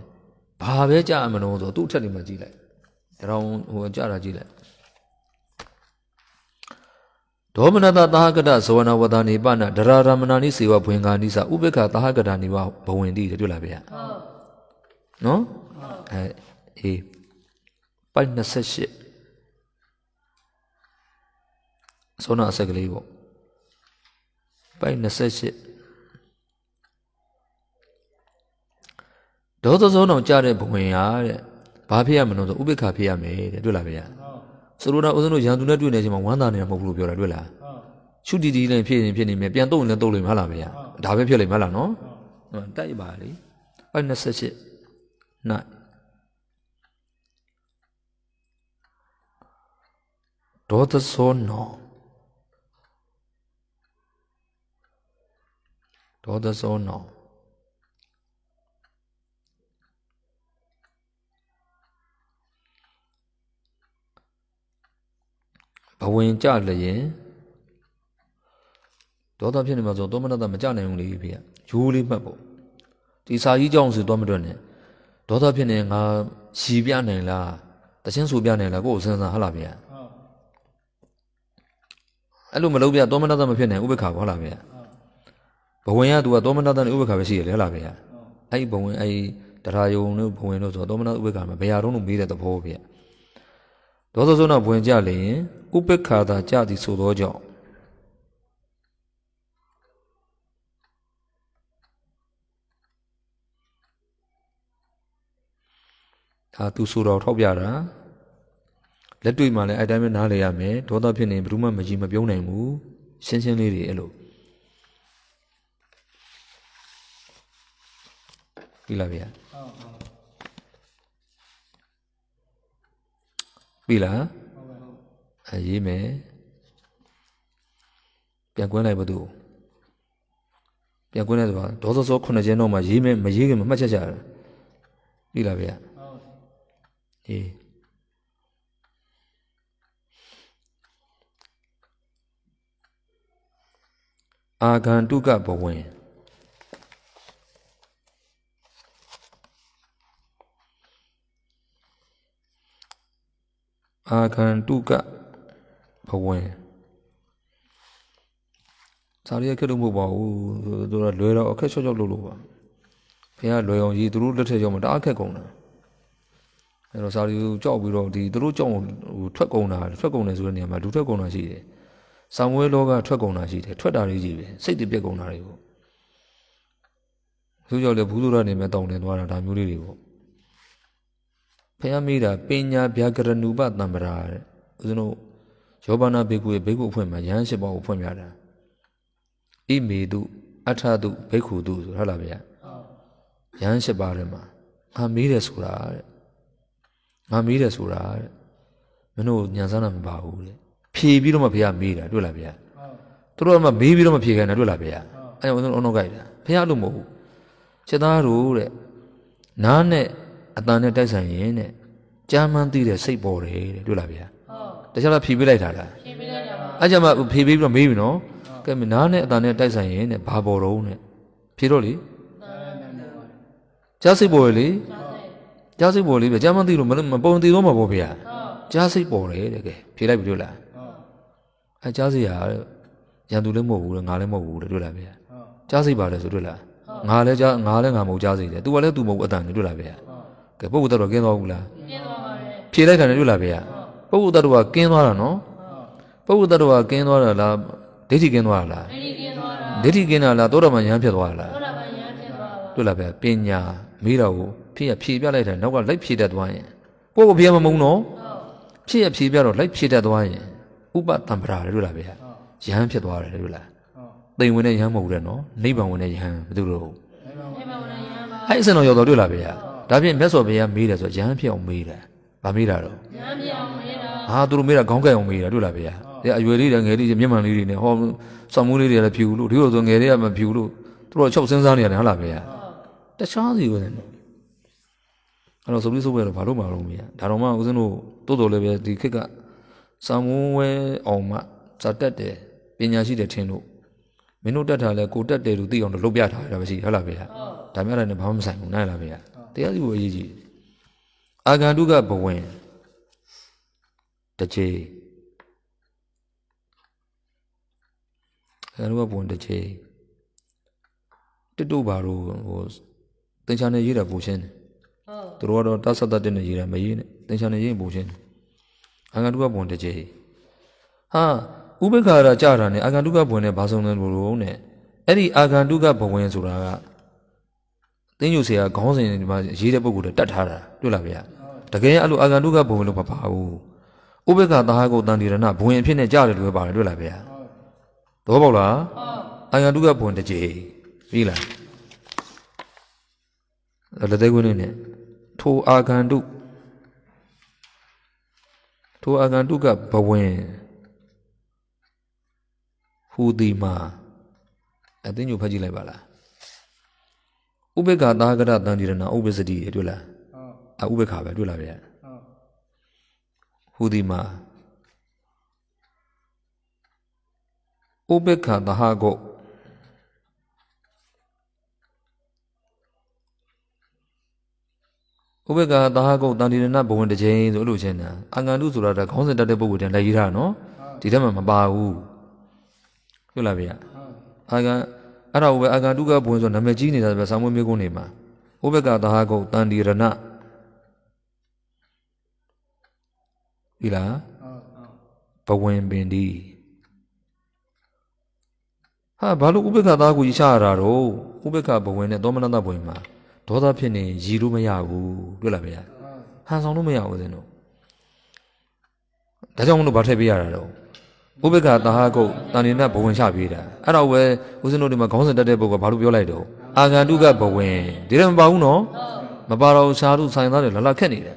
ဘာပဲကြာမလို့ဆိုသူ့အထက်ဒီမှာကြည့်လိုက်တရောင်ဟိုကြာတာကြည့်လိုက်ဒောမနတသဟကတဇဝနာဝတနိပနဒရာရမဏနိစေဝဘွင်္ဂာနိစဥပိ္ခသဟကတနိဝဘဝင်တိပြောလာဗျာဟုတ်နော်အဲအေးပိုက်28ဆောနာအဆက်ကလေးပေါ့ပိုက်28ဒေါသဇောနောင်ကြတဲ့ဘဝင်ဟာတဲ့ဘာဖြစ်ရမလို့ဆိုဥပိ္ခဖြစ်ရမယ်တဲ့တွေ့လားဗျာဟုတ်ဆိုလိုတာဦးဇင်းတို့ရန်သူနဲ့တွေ့နေချိန်မှာဝမ်းသာနေတာမဟုတ်ဘူးလို့ပြောတာတွေ့လားရှုတီတီနဲ့ဖြစ်ရင်ဖြစ်နေမယ်ပြန်တော့လည်းတော့လိမ့်မလားဗျာဒါပဲဖြစ်လိမ့်မလားနော်တိုက်ပါလေအဲ့28နိုင်ဒေါသသောနောဒေါသသောနောဘဝင်ကြလျင်ဒေါသဖြစ်နေမှာဆိုသောမနတမကြနိုင်ဘူးလေဖေကရိုးလေးမှတ်ပေါ့ဒီစာကြီးကြောင့်ဆိုသောမတွက်နဲ့ဒေါသဖြစ်နေငါရှည်ပြနိုင်လားတချင်းဆူပြနိုင်လားကိုယ်စဉ်းစားဟလားဖေကအဲ့လိုမလုပ်ပြသောမနတမဖြစ်နိုင်ဥပ္ပခါဘောလားဖေကဘဝင်ကသူကသောမနတနဲ့ဥပ္ပခါပဲရှိရလေဟလားဖေကအဲ့ဘဝင်အဲ့တရားယုံတို့ဘဝင်တို့ဆိုသောမနဥပ္ပခါမှာဘယ်ဟာတော့လို့မေးတဲ့သဘောဖေကဒေါသစုံတော့ဝင်ကြလျင်ဥပက္ခာသာကြသည်ဆိုသောကြောင့်ဒါသူဆိုတော့ထောက်ပြတာလက်တွေ့မှာလည်းအဲ့တိုင်းပဲနားလည်ရမယ်ဒေါသဖြစ်နေဘယ်သူမှမကြည့်မပြုံးနိုင်ဘူးရှင်းရှင်းလေးတွေအဲ့လိုပြီးလားဗျာပြီလားအရေးမယ်ပြန်ကွင်းလိုက်ဘသူပြန်ကွင်းလိုက်ဆိုတာဒေါသစောခုနှစ်ကျင်းတော့မှရေးမယ်မရေးခင်မမှတ်ချက်ကြတယ်ပြီလားဗျာဟေးအာဂန္တုကဘဝင်အာခန္တုကဘဝင်စာရီခက်လို့မဟုတ်ပါဘူးသူတို့လွယ်တော့အခက်ချော့ချော့လို့လို့ပါဖခင်လွယ်အောင်ရေးသူတို့လက်ထက်ရောက်မှတအားခက်ကုန်တာအဲ့တော့စာရီကိုကြောက်ပြီးတော့ဒီသူတို့ကြောက်ဟိုထွက်ကုန်တာထွက်ကုန်တယ်ဆိုတဲ့နေရာမှာလူထွက်ကုန်တာရှိတယ်ဆံမွေးလောကထွက်ကုန်တာရှိတယ်ထွက်တာတွေကြီးပဲစိတ်တွေပြက်ကုန်တာတွေပေါ့သူကြောက်လေဘူးသူရနေမဲ့တောင်းတင်သွားတာဒါမျိုးလေးတွေပေါ့ဖះမိတာပညာဗျာကရဏုပတံ္ပရာတဲ့ဦးဇင်းတို့ယောဘာနာဘေကုရဲ့ဘေကုအဖွင့်မှာရဟန်းရှိပါ့ကိုဖွင့်ပြတာဣမေတုအထတုဘေကုတုဆိုဟုတ်လားဗျာရဟန်းရှိပါတယ်မှာငါမေးတယ်ဆိုတာတဲ့ငါမေးတယ်ဆိုတာတဲ့မင်းတို့ညံစားတာမပါဘူးလေဖြေပြီးတော့မှဘုရားမေးတာတွေ့လားဗျာသူတို့ကမှမေးပြီးတော့မှဖြေခိုင်းတာတွေ့လားဗျာအဲဒါဦးဇင်းတို့အုံနောက်ကြိုက်တာဘုရားလို့မဟုတ်ဘူးချက်သားတို့တဲ့နားနဲ့အတန်နဲ့တိုက်ဆိုင်ရင်တဲ့ကြားမှန်းသိတဲ့စိတ်ပေါ်တယ်တဲ့တွေ့လားဗျာဟုတ်တခြားကဖြေပေးလိုက်တာလားဖြေပေးလိုက်တာပါအဲ့ကြမှာဖြေပေးပြီးတော့မေးပြီနော်ကဲနားနဲ့အတန်နဲ့တိုက်ဆိုင်ရင်တဲ့ဘာပေါ်တော့နဲ့ဖြေတော့လေကြားစိတ်ပေါ်ရလေကြားစိတ်ပေါ်လေဗျကြားမှန်းသိလို့မပုံသိတော့မှာပေါ့ဗျာကြားစိတ်ပေါ်တယ်တဲ့ကဲဖြေလိုက်ပြီတွေ့လားအဲကြားစိတ်ဟာရန်သူလည်းမဟုတ်ဘူးလေငါလည်းမဟုတ်ဘူးလေတွေ့လားဗျာကြားစိတ်ပါလေဆိုတွေ့လားငါလည်းကြားငါလည်းငါမဟုတ်ကြားစိတ်တယ် तू ကလည်း तू မဟုတ်အတန်လေတွေ့လားဗျာကဲပုဂ္ဂိုလ်တ attva ကင်းသွားဘူးလားကင်းသွားပါတယ်ဖြေလိုက်တာလည်းတွေ့လားဗျာပုဂ္ဂိုလ်တ attva ကင်းသွားတာနော်ပုဂ္ဂိုလ်တ attva ကင်းသွားတာလားဒိဋ္ဌိကင်းသွားတာလားဒိဋ္ဌိကင်းသွားတာဒိဋ္ဌိကင်းတာလားသောတာပန်ဉာဏ်ဖြစ်သွားတာလားသောတာပန်ဉာဏ်ဖြစ်သွားပါတွေ့လားဗျာပညာမိတော်ကိုဖြည့်ရဖြည့်ပြလိုက်တာနောက်ကလိုက်ဖြည့်တတ်သွားရင်ကိုယ့်ကိုဘုရားမမုန်းတော့ဖြည့်ရဖြည့်ပြတော့လိုက်ဖြည့်တတ်သွားရင်ဥပတံပရာလည်းတွေ့လားဗျာယဟန်ဖြစ်သွားတယ်တွေ့လားတိမ်ဝင်တဲ့ယဟန်မဟုတ်ဘူးတဲ့နော်နိဗ္ဗာန်ဝင်တဲ့ယဟန်ဘာလို့လို့နိဗ္ဗာန်ဝင်တဲ့ယဟန်ပါအဲ့အစင်တော်ရောက်တော်တွေ့လားဗျာဒါဖြင့်မြတ်စွာဘုရားမေးတယ်ဆိုရဟန်းဖြစ်အောင်မေးတယ်။မမေးတာတော့ရဟန်းဖြစ်အောင်မေးတာ။ဟာသူတို့မေးတာခေါင်းကဲအောင်မေးတာတွေ့လားဗျာ။အဲအရွယ်လေးတွေငယ်လေးတွေမျက်မှန်လေးတွေနဲ့ဟောဆောင်မှုလေးတွေလည်းဖြူလို့ဒီလိုဆိုငယ်လေးကမဖြူလို့သူတို့ချုပ်စဉ်းစားနေရတယ်ဟုတ်လားဗျာ။တခြားစီကိုလည်းအဲ့တော့စုံလေးစုပ်ပဲတော့ဘာလို့မလုပ်မရ။ဒါတော့မှဦးဇင်းတို့တိုးတော်လည်းပဲဒီခက်ကစာမွန်းဝဲအောင်မှဇာတက်တယ်ပညာရှိတယ်ထင်လို့မင်းတို့တက်တာလဲကိုတက်တယ်လို့သိအောင်လို့လုပ်ပြထားတာပဲရှိဟုတ်လားဗျာ။ဒါမှလည်းဘာမှမဆိုင်ဘူးနိုင်လားဗျာ။တရားစီဖို့အရေးကြီးတယ်အာဂန္တုကဘဝင်တစ်ချိန်အာဂန္တုကဘဝင်တစ်ချိန်တတုပါတို့ဟိုသင်္ချာနဲ့ရေးတာပူရှင်းတယ်သူတို့ကတော့တဆတ်တတ်နဲ့ရေးတာမရေးနဲ့သင်္ချာနဲ့ရေးပူရှင်းတယ်အာဂန္တုကဘဝင်တစ်ချိန်ဟာဥပ္ပခါရကြတာနဲ့အာဂန္တုကဘဝင်နဲ့ဘာဆုံးလဲလို့လို့နဲ့အဲ့ဒီအာဂန္တုကဘဝင်ဆိုတာကတင်းယူဆရာခေါင်းစဉ်ဒီမှာရေးတဲ့ပုံကိုတတ်ထားတာတွေ့လားဗျာတကယ်အဲ့လိုအာဂန္တုကဘုံလို့မပါဘူးဥပက္ခသာဟကိုတန်တိရဏဘုံရင်ဖြစ်နေကြတယ်လို့ပဲပါတယ်တွေ့လားဗျာသဘောပေါက်လားအာဂန္တုကဘုံတစ်ကြိမ်ပြီးလားလက်သေးကွင်းလေးနဲ့ထိုအာဂန္တုထိုအာဂန္တုကဘဝင်ဟူဒီမှာအသိဉာဏ်ဖတ်ကြည့်လိုက်ပါလားဥပေက္ခသာကရတန်တိရဏဥပ္ပစတိရတွေ့လားအဥပေက္ခပဲတွေ့လားဗျာဟူဒီမှာဥပေက္ခသဟဂုတ်ဥပက္ခသာဟကုတ်တန်တိရဏဘဝင်တစ်ချိန်ဆိုလို့ချင်းတာအင်္ဂန္တုဆိုတာကခေါင်းစဉ်တက်တဲ့ပုဂ္ဂိုလ်တန်လက်ရေးထားနော်ဒီထက်မှမပါဘူးဟုတ်လားဗျာအင်္ဂန္အဲ့ဒါကိုပဲအာဂန္တုကဘုံဆိုနာမည်ကြီးနေတာပဲဆောင်းမွေးမျိုးကုန်းနေမှာဥပက္ခသဟာကုတ်တန်တိရဏဒီလားဘဝင်ပင်ဒီဟာဘာလို့ဥပက္ခသားကိုရရှာရတာတော့ဥပက္ခဘဝင်နဲ့သောမနတဘဝင်မှာဒေါသဖြစ်နေရည်လို့မရဘူးတွေ့လားဗျာဟန်ဆောင်လို့မရဘူးစင်တော့ဒါကြောင့်မလို့ဘာထည့်ပေးရတာတော့ဥပက္ခသဟာကုတ်တန်ရဏဘဝင်ချပြေးတာအဲ့တော့ပဲဦးဇင်းတို့ဒီမှာခေါင်းစဉ်တက်တဲ့ပုဂ္ဂိုလ်ဘာလို့ပြောလိုက်တော့အာဂန္တုကဘဝင်ဒီတော့မပါဘူးနော်မပါတော့ရှားတို့ဆိုင်သားတွေလလခက်နေတယ်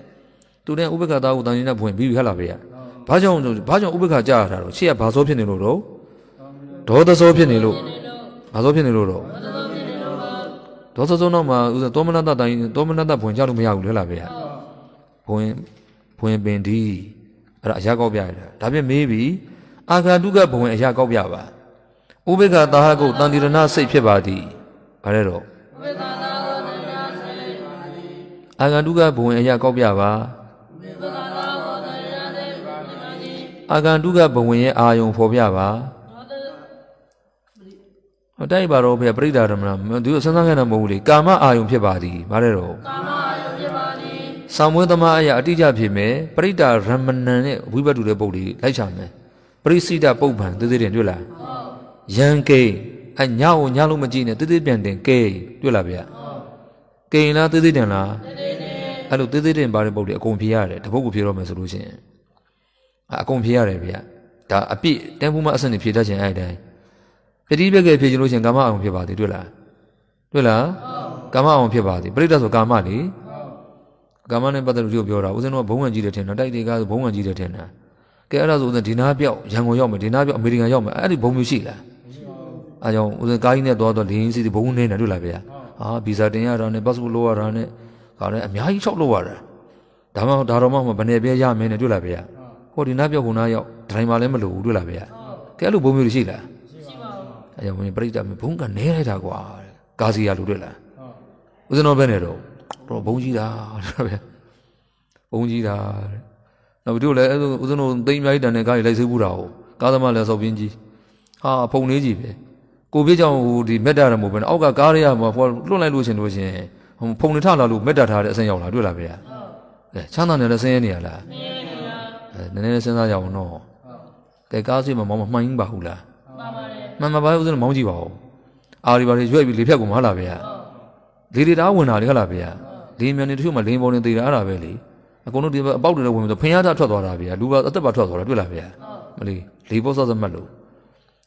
သူတဲ့ဥပက္ခသဟာကုတ်တန်ရဏဘဝင်ပြီးပြီဟလားဗျာဘာကြောင့်ဘာကြောင့်ဥပက္ခကြာရတာတော့ရှေ့ကဘာဆိုးဖြစ်နေလို့တော့ဒေါသဆိုးဖြစ်နေလို့ဘာဆိုးဖြစ်နေလို့တော့ဒေါသဆိုးနောက်မှာဦးဇင်းသောမနတတိုင်းသောမနတဘဝင်ချလို့မရဘူးလဲလားဗျာဘဝင်ဘဝင်ပင်ဒီအဲ့ဒါအရာကောက်ပြရတာဒါပြင်မေးပြီးအာဂါတုကဘဝင်အရာကောက်ပြပါဥပိ္ပခသာဟကုတ်တန်တိရဏစိတ်ဖြစ်ပါသည်ဘာလဲတော့အာဂန္တုကဘဝင်အရာကောက်ပြပါအာဂန္တုကဘဝင်ရဲ့အာယုံဖော်ပြပါဟောတိုက်ပါတော့ဖေပြိဒါရမဏသူစမ်းစမ်းခဲ့တာမဟုတ်ဘူးလေကာမအာယုံဖြစ်ပါသည်ဘာလဲတော့ကာမအာယုံဖြစ်ပါသည်သံမွေးသမားအရာအတိအကျဖြစ်မယ်ပြိဒါရမဏနဲ့ဝိဘတ်တူတဲ့ပုဂ္ဂိုလ်လိုက်ချမယ်ပရိစိတပုပ္ပံသိသိတယ်တွေ့လားယံကိအညောင်းညောင်းလို့မကြည့်နဲ့သိသိပြန်တင်ကိတွေ့လားဗျာကိန်လားသိသိတယ်လားအဲ့လိုသိသိတယ်ပါတဲ့ပုတ်တွေအကုန်ဖြေရတယ်တပုတ်ကိုဖြေတော့မယ်ဆိုလို့ရှိရင်အကုန်ဖြေရတယ်ဗျာဒါအပြစ်တန်ဖိုးမအဆင့်ဖြေတတ်ခြင်းအဲ့တိုင်းပတိပက္ခေဖြေခြင်းလို့ရှိရင်ကာမအောင်ဖြစ်ပါသေးတွေ့လားတွေ့လားကာမအောင်ဖြစ်ပါသည်ပရိဒတ်ဆိုကာမလေကာမနဲ့ပတ်သက်လို့ပြောတာဦးဇင်းတို့ကဘုံဝင်ကြီးတယ်ထင်တာတိုက်တေကားဆိုဘုံဝင်ကြီးတယ်ထင်တာကဲအဲ့ဒါဆိုဦးဇင်းဒီနားပြောက်ရန်ကုန်ရောက်မယ်ဒီနားပြောက်အမေရိကန်ရောက်မယ်အဲ့ဒီဘုံမျိုးရှိလားမရှိပါဘူးအဲကြောင့်ဦးဇင်းကားကြီးနဲ့သွားတော့လင်းစီဘုံနဲ့နေတွေ့လာဗျာဟာဗီဇာတင်ရတာနဲ့ပတ်စပို့လိုရတာနဲ့ကလည်းအများကြီးချောက်လို့ရတာဒါမှဒါတော့မှဘယ်နဲ့ပြရမယ်နဲ့တွေ့လာဗျာဟိုဒီနားပြောက်ခုနားရောက်ဒရိုင်ဘာလည်းမလိုဘူးတွေ့လာဗျာကဲအဲ့လိုဘုံမျိုးရှိလားမရှိပါဘူးအဲကြောင့်မင်းပြိတ္တမဘုံကနဲလိုက်တာကွာကာစီရလို့တွေ့လားဟုတ်ဦးဇင်းတော်ဘယ်နဲ့တော့တော့ဘုံကြီးတာတဲ့ဗျာဘုံကြီးတာတဲ့နောက်ပြီးတို့လည်းအဲ့လိုဦးဇင်းတို့သိမ့်အများကြီးတန်တဲ့ကားကြီးလိုက်ဆေးဘူးတာဟုတ်ကားသမားလည်းဆောက်ပြင်းကြီးဟာဖုန်လေးကြီးပဲကိုပြေးကြောင်ဟိုဒီမက်တာရမို့ပဲအောက်ကကားရရမှာဟိုလွတ်လိုက်လို့ရှင်လို့ရှင်ဟိုဖုန်နေထလာလို့မက်တာထားတဲ့အဆင်းရောက်လာတွေ့လားဗျာဟုတ်ကဲချမ်းသာနေလည်းဆင်းရဲနေရလားဆင်းရဲနေပါအဲနည်းနည်းစဉ်းစားကြအောင်နော်ကဲကားစီမှာမောင်မမှန်ပါဘူးလားမှန်ပါပါတယ်မှန်ပါပါဦးဇင်းတို့မောင်းကြည့်ပါဦးအာရီပါရီရွက်ပြီးလေဖြတ်ကုန်မှာလားဗျာလေတွေတားဝင်တာလေဟုတ်လားဗျာလေမြန်နေတချို့မှလင်းပေါ်နေသေးတာအဲ့ဒါပဲလေဟုတ်အကုန်လုံးဒီအပေါက်တွေလည်းဝင်ပြီးတော့ဖင်ရတာထွက်သွားတာဗျာလူကအသက်ပါထွက်သွားတာတွေ့လားဗျာမလေးလေးဘောဆော့စမတ်လို့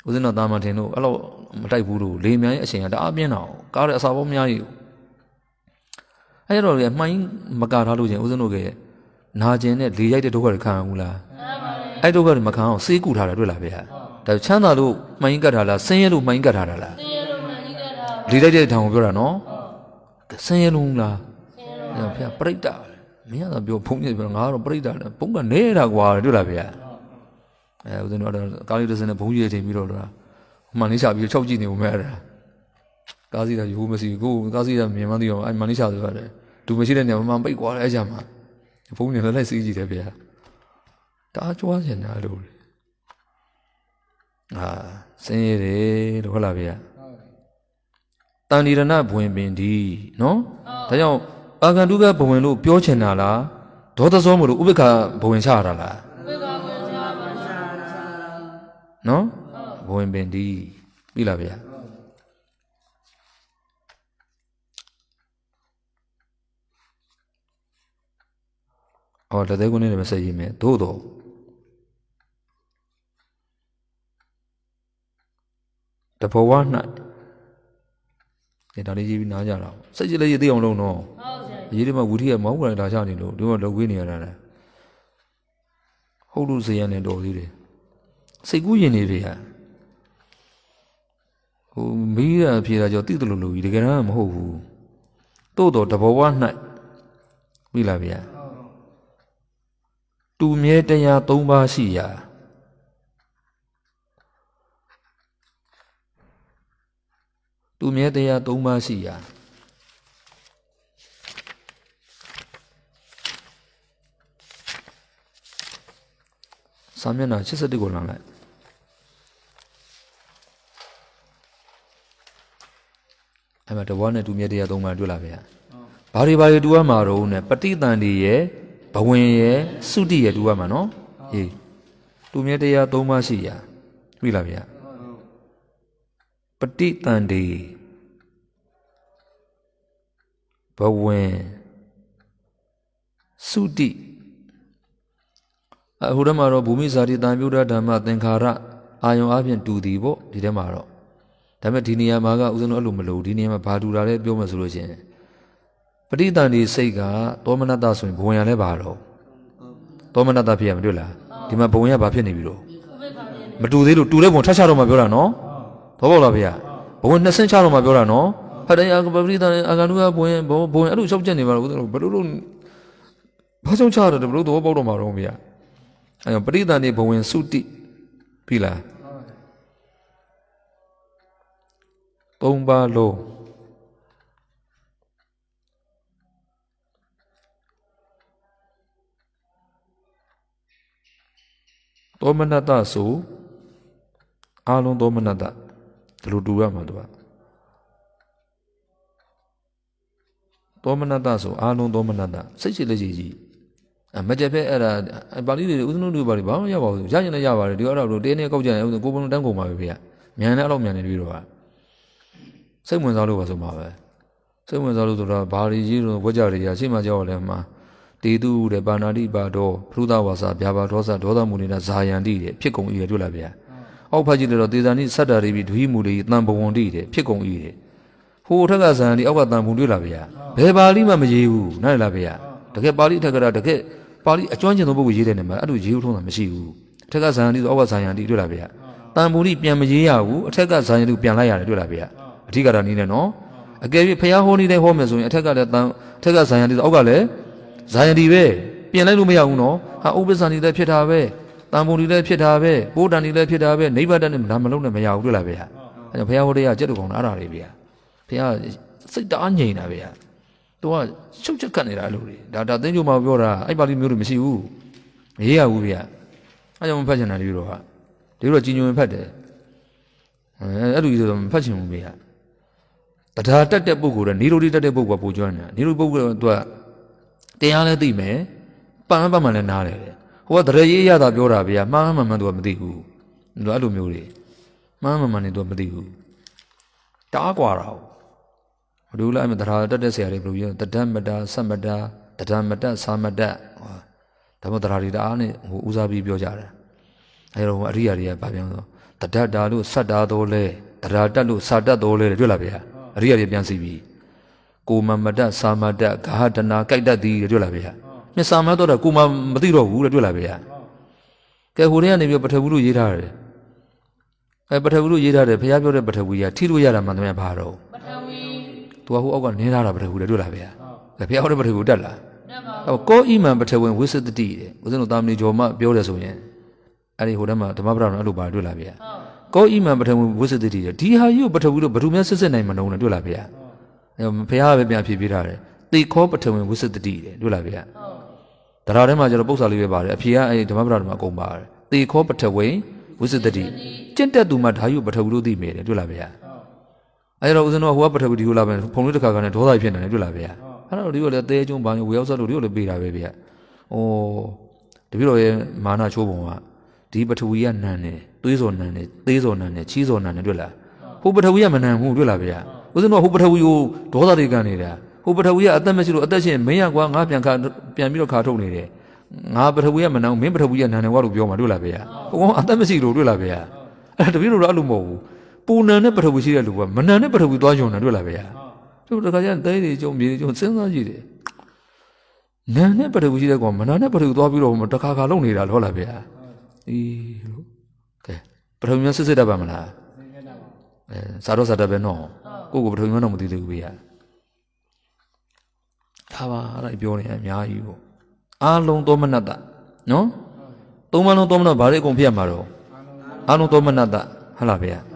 ဦးဇင်းတော်တာမန်ထင်တို့အဲ့လိုမတိုက်ဘူးလို့လေမြိုင်းအချိန်ကတအားပြင်းတော့ကားရဲ့အစာပေါင်းများကြီးအဲ့တော့လေမှိုင်းမကထားလို့ချင်းဦးဇင်းတို့ကနာကျင်နဲ့လေရိုက်တဲ့ဒုက္ခတွေခံရဘူးလားအဲ့ဒုက္ခတွေမခံအောင်စေးကူထားတာတွေ့လားဗျာဒါချမ်းသာလို့မှိုင်းကတ်ထားလားဆင်းရဲလို့မှိုင်းကတ်ထားတာလားဆင်းရဲလို့မှိုင်းကတ်ထားလေရိုက်တဲ့ထောင်ကိုပြောတာနော်ဆင်းရဲလို့လားဆင်းရဲလို့ဗျာပြိတ္တာမင်းကတော့ပြောဖုံးပြပြောငါကတော့ပြိတ္တာနဲ့ပုံကနေတာကွာတွေ့လားဗျာအဲဦးဇင်းတို့ကတော့ကာလီတစင်နဲ့ဘုံကြီးရထင်ပြီးတော့လားမန်လေးရှာပြီးချုပ်ကြည့်နေဦးမဲ့အဲ့ဒါကားစီကရိုးမစီကိုကားစီကမြန်မသိအောင်အဲ့မန်လေးရှာဆိုရတယ်သူမရှိတဲ့နေရာမှာပိတ်ကွာတယ်အဲ့ကြမှာဖုံးနေလည်းလိုက်စီးကြည့်တယ်ဗျာတအားကြွားကျင်တာလို့အာစင်းရတယ်လို့ဟုတ်လားဗျာတန်ဒီရဏဘွင်ပင်ဒီနော်ဒါကြောင့်အာဂန္တုကဘဝင်လို့ပြောချင်တာလားဒေါသစောမလို့ဥပ္ပခဘဝင်ချရတာလားဥပ္ပခဘဝင်ချပါရှာနော်ဘဝင်ပင်ဒီပြီလားဗျာအော်လက်သေးကုန်းလေးနဲ့ဆက်ရေးမယ်သို့တော့တဘဝ၌ဒါလေးရေးပြီးနားကြတာစိတ်ကြည်လေးရေးသိအောင်လုပ်နော်ဟုတ်အရေးတမဝုဒိကမောင်းကိုယ်တိုင်လာကြနေလို့ဒီမှာလောက်ဝေးနေရတာလားဟုတ်လို့ဇေယျနဲ့တော်သေးတယ်စိတ်ကူးရင်တွေကဟိုမိတာဖြေတာကြောင့်တိတလို့လို့ကြီးတကယ်တော့မဟုတ်ဘူးတို့တော်တဘောဝ၌ပြီလားဗျာတူမြဲတရား၃ပါးရှိရာသူမြဲတရား၃ပါးရှိရာစာမျက်နှာ81ကိုလမ်းလိုက်အဲ့မှာတဘောနဲ့တူမြတ်တရားသုံးပါးတွေ့လာဗျာဘာတွေဘာတွေတူရမှာတော့ ਨੇ ပဋိသင်္ဍီရဲ့ဘဝင်ရဲ့သုတိရဲ့တူရမှာနော်ဟေးတူမြတ်တရားသုံးပါးရှိရာတွေ့လာဗျာပဋိသင်္ဍီဘဝင်သုတိဟိုထဲမှာတော့ဘူမိဇာတိတန်မြုဒ္ဒဓမ္မသင်္ခါရအာယုံအပြင်တူသည်ပေါ့ဒီထဲမှာတော့ဒါပေမဲ့ဒီနေရာမှာကဥစဉ်တော့အဲ့လိုမလို့ဒီနေရာမှာဘာတူတာလဲပြောမှဆိုလို့ရှိရင်ပဋိသန္ဓေစိတ်ကသောမနတဆိုရင်ဘဝင်ရလဲပါတော့သောမနတဖြစ်ရမတွေ့လားဒီမှာဘဝင်ရဘာဖြစ်နေပြီတော့မတူသေးလို့တူတဲ့ဘုံထပ်ချတော့မှပြောတာနော်ဘောပေါ့လားဖေ။ဘဝင်နှစ်ဆင့်ချတော့မှပြောတာနော်။ဟာတည်းအကပရိသအာဂန္ဓုကဘဝင်ဘဝင်အဲ့လိုရှောက်ချက်နေပါတော့ဘယ်လိုလို့ဘာရှောက်ချရတယ်ဘယ်လိုသဘောပေါက်တော့မှာတော့ဖေ။အဲပရိသန္တိဘဝင်စုတိပြီလားသုံးပါလုံးသောမနတဆိုအာလုံးသောမနတဒီလိုတူရမှာတူပါသောမနတဆိုအာလုံးသောမနတစိတ်ရှိလက်ရှိကြီးမကြက်ဖက်အဲ့ဒါပါဠိတွေဥသနုတွေပါဠိဘာမှရပါဘူးရရင်လည်းရပါတယ်ဒီအဲ့ဒါတို့တင်းနေကောက်ကြရင်ဥသကိုပုံလုံးတန်းကုန်ပါပဲဖေကမြန်လည်းအဲ့လိုမြန်နေပြီးတော့ပါစိတ်ဝင်စားလို့ပါဆိုမှာပဲစိတ်ဝင်စားလို့ဆိုတော့ဘာတွေရေးလို့ဝကြတွေရရှိမှကြောက်လည်းမှာတေတုတဲ့ပါဏာတိပါတော်ဖုဒဝါစာဗျာပါဒေါသဒေါသမူနေတာဇာယံတိတဲ့ဖြစ်ကုန်ဤရတွေ့လားဗျာအောက်ဖတ်ကြည့်တော့တေဇာနိဆတ္တာရိပိဒွိမူလေတန်ဘဝန္တိတဲ့ဖြစ်ကုန်ဤတဲ့ဟိုထက်ကဇာယံတိအောက်ကတန်ဘုံတွေ့လားဗျာဘယ်ပါဠိမှမရေးဘူးနားလားဗျာတကယ်ပါဠိထက်ကတကယ်ပါဠိအကျွမ်းကျင်သောပုဂ္ဂိုလ်ရေးတဲ့နေမှာအဲ့လိုရေးဥထုံးတာမရှိဘူးအထက်ကဇာယံတိဆိုအောက်ကဇာယံတိတွေ့လားဗျာတန်ပူရိပြန်မရေးရဘူးအထက်ကဇာယံတိပြန်လိုက်ရတယ်တွေ့လားဗျာအဓိကတော့နည်းနဲ့နော်အကယ်၍ဖျားဟောနေတဲ့ဟောမယ်ဆိုရင်အထက်ကလည်းတန်အထက်ကဇာယံတိအောက်ကလည်းဇာယံတိပဲပြင်လိုက်လို့မရဘူးနော်ဟာဥပ္ပဇာတိလည်းဖြစ်တာပဲတန်ပူရိလည်းဖြစ်တာပဲပိုးတန်တိလည်းဖြစ်တာပဲနိဗ္ဗာန်တန်လည်းမလုံးနဲ့မရဘူးတွေ့လားဗျာအဲ့တော့ဖျားဟောတရားကြက်တူကောင်တာအဲ့ဒါလေးဗျာဖျားစိတ်တအားငြိမ်တာဗျာသူကရှုပ်ချက်ကတ်နေတာလို့လေဒါဒါသင်္ချိုမှာပြောတာအဲ့ပါဠိမျိုးတွေမရှိဘူးမရေးရဘူးဗျအဲ့ကြောင့်မဖတ်ချင်တာဒီလိုကဒီလိုကကြီးညိုရင်ဖတ်တယ်အဲ့လိုကြီးဆိုတော့မဖတ်ချင်ဘူးဗျတရားတက်တဲ့ပုဂ္ဂိုလ်နဲ့နေရိုတိတက်တဲ့ပုဂ္ဂိုလ်ကပိုကျွမ်းနေတာနေရိုပုဂ္ဂိုလ်ကသူကတရားလည်းသိမယ်ပန်းပန်းမှလည်းနားတယ်ဟိုကတရေရေးရတာပြောတာဗျာမှားမှန်မှန်သူကမသိဘူးသူအဲ့လိုမျိုးတွေမှားမှန်မှန်နေသူကမသိဘူးတားกว่าတာဟုတ်ဒုလအမတရာတက်တဲ့ဆရာတွေဘယ်လိုပြောတဒမတာသမတာတဒမတသမတဓမ္မတရာတွေတအားနဲ့ဟိုဦးစားပြီးပြောကြတယ်အဲတော့အရိယာတွေကဗာပြန်တော့တဒတာလို့ဆတ်တာတော့လဲတရာတက်လို့စာတက်တော့လဲတွေ့လားဗျာအရိယာတွေပြန်စီပြီးကိုမမတသာမတဂဟဒနာကြိုက်တတ်သည်တွေ့လားဗျာမြတ်စာမတော်တာကိုမမသိတော့ဘူးတွေ့လားဗျာကဲဟိုတည်းကနေပြီးပထဝီလို့ရေးထားတယ်အဲပထဝီလို့ရေးထားတယ်ဘုရားပြောတဲ့ပထဝီကထိလို့ရတာမှန်တယ်ဗျာဘာတော့သူကဟိုအောက်ကနင်းလာတာပထဝီလေတွေ့လားဗျာဒါဘုရားဟောတဲ့ပထဝီတက်လာဟောကောအီမန်ပထဝင်ဝိသတတိတဲ့ဦးဇင်းတို့တာမဏေကျော်မပြောတယ်ဆိုရင်အဲ့ဒီဟိုတည်းမှာဓမ္မပဒနာအဲ့လိုပါတွေ့လားဗျာကောအီမန်ပထဝင်ဝိသတတိတဲ့ဒီဟာကြီးကိုပထဝီလို့ဘယ်သူမှစစ်စစ်နိုင်မနှုံးနဲ့တွေ့လားဗျာအဲ့ဘုရားပဲပြန်ဖြေပြထားတယ်သိခောပထဝင်ဝိသတတိတဲ့တွေ့လားဗျာတရားထဲမှာကျတော့ပု္ပ္ပာလေးပဲပါတယ်အဖြေကအဲ့ဒီဓမ္မပဒနာမှာအကုန်ပါတယ်သိခောပထဝင်ဝိသတတိကျင့်တတ်သူမှဓာယုပထဝီလို့သိမယ်တဲ့တွေ့လားဗျာအဲ့တော့ဦးဇင်းတို့ကဟိုကပထဝီဒီကိုလာပြန်ဖုန်လေးတစ်ခါခါနဲ့ဒေါသဖြစ်နေတယ်တွေ့လားဗျာအဲ့တော့ဒီကလည်းတဲကျုံဘာညဝေရောက်ဆက်လို့ဒီကလည်းပေးတာပဲဗျာဟိုတပြိတော့ရဲ့မာနချိုးပုံကဒီပထဝီကနန်နေသွေးစော်နန်နေသေးစော်နန်နေချီးစော်နန်နေတွေ့လားဟိုပထဝီကမနန်ဘူးတွေ့လားဗျာဦးဇင်းတို့ကဟိုပထဝီကိုဒေါသတွေကန်နေတာဟိုပထဝီကအသက်မရှိလို့အသက်ရှင်မင်းရကွာငါပြန်ခါပြန်ပြီးတော့ခါထုတ်နေတယ်ငါပထဝီကမနောင်မင်းပထဝီကနန္ဒဝါလို့ပြောမှာတွေ့လားဗျာ။ဘုံကအသက်မရှိလို့တွေ့လားဗျာ။အဲ့ဒါတပည့်တို့တော့အဲ့လိုမဟုတ်ဘူးပူနံနဲ့ပထဝီရှိတဲ့လူကမနံနဲ့ပထဝီသွားယုံတာတွေ့လားဗျာသူတခါကျရင်တဲတွေကြုံမြေတွေကြုံစဉ်းစားကြည့်တယ်နံနဲ့ပထဝီရှိတဲ့ကောင်မနံနဲ့ပထဝီသွားပြီးတော့တခါခါလုံနေတာဟုတ်လားဗျာအေးလို့ကဲပထဝီများစစ်စစ်တတ်ပါမလားအဲစာတော့စာတတ်ပဲနော်ကိုကိုပထဝီများတော့မသိသေးဘူးဗျာဒါပါအဲ့ပြောနေအများကြီးပေါ့အားလုံးသောမနတ္တနော်သုံးပါးလုံးသောမနတ္တဘာတွေအကုန်ဖြစ်ရမှာတော့အားလုံးသောမနတ္တဟုတ်လားဗျာ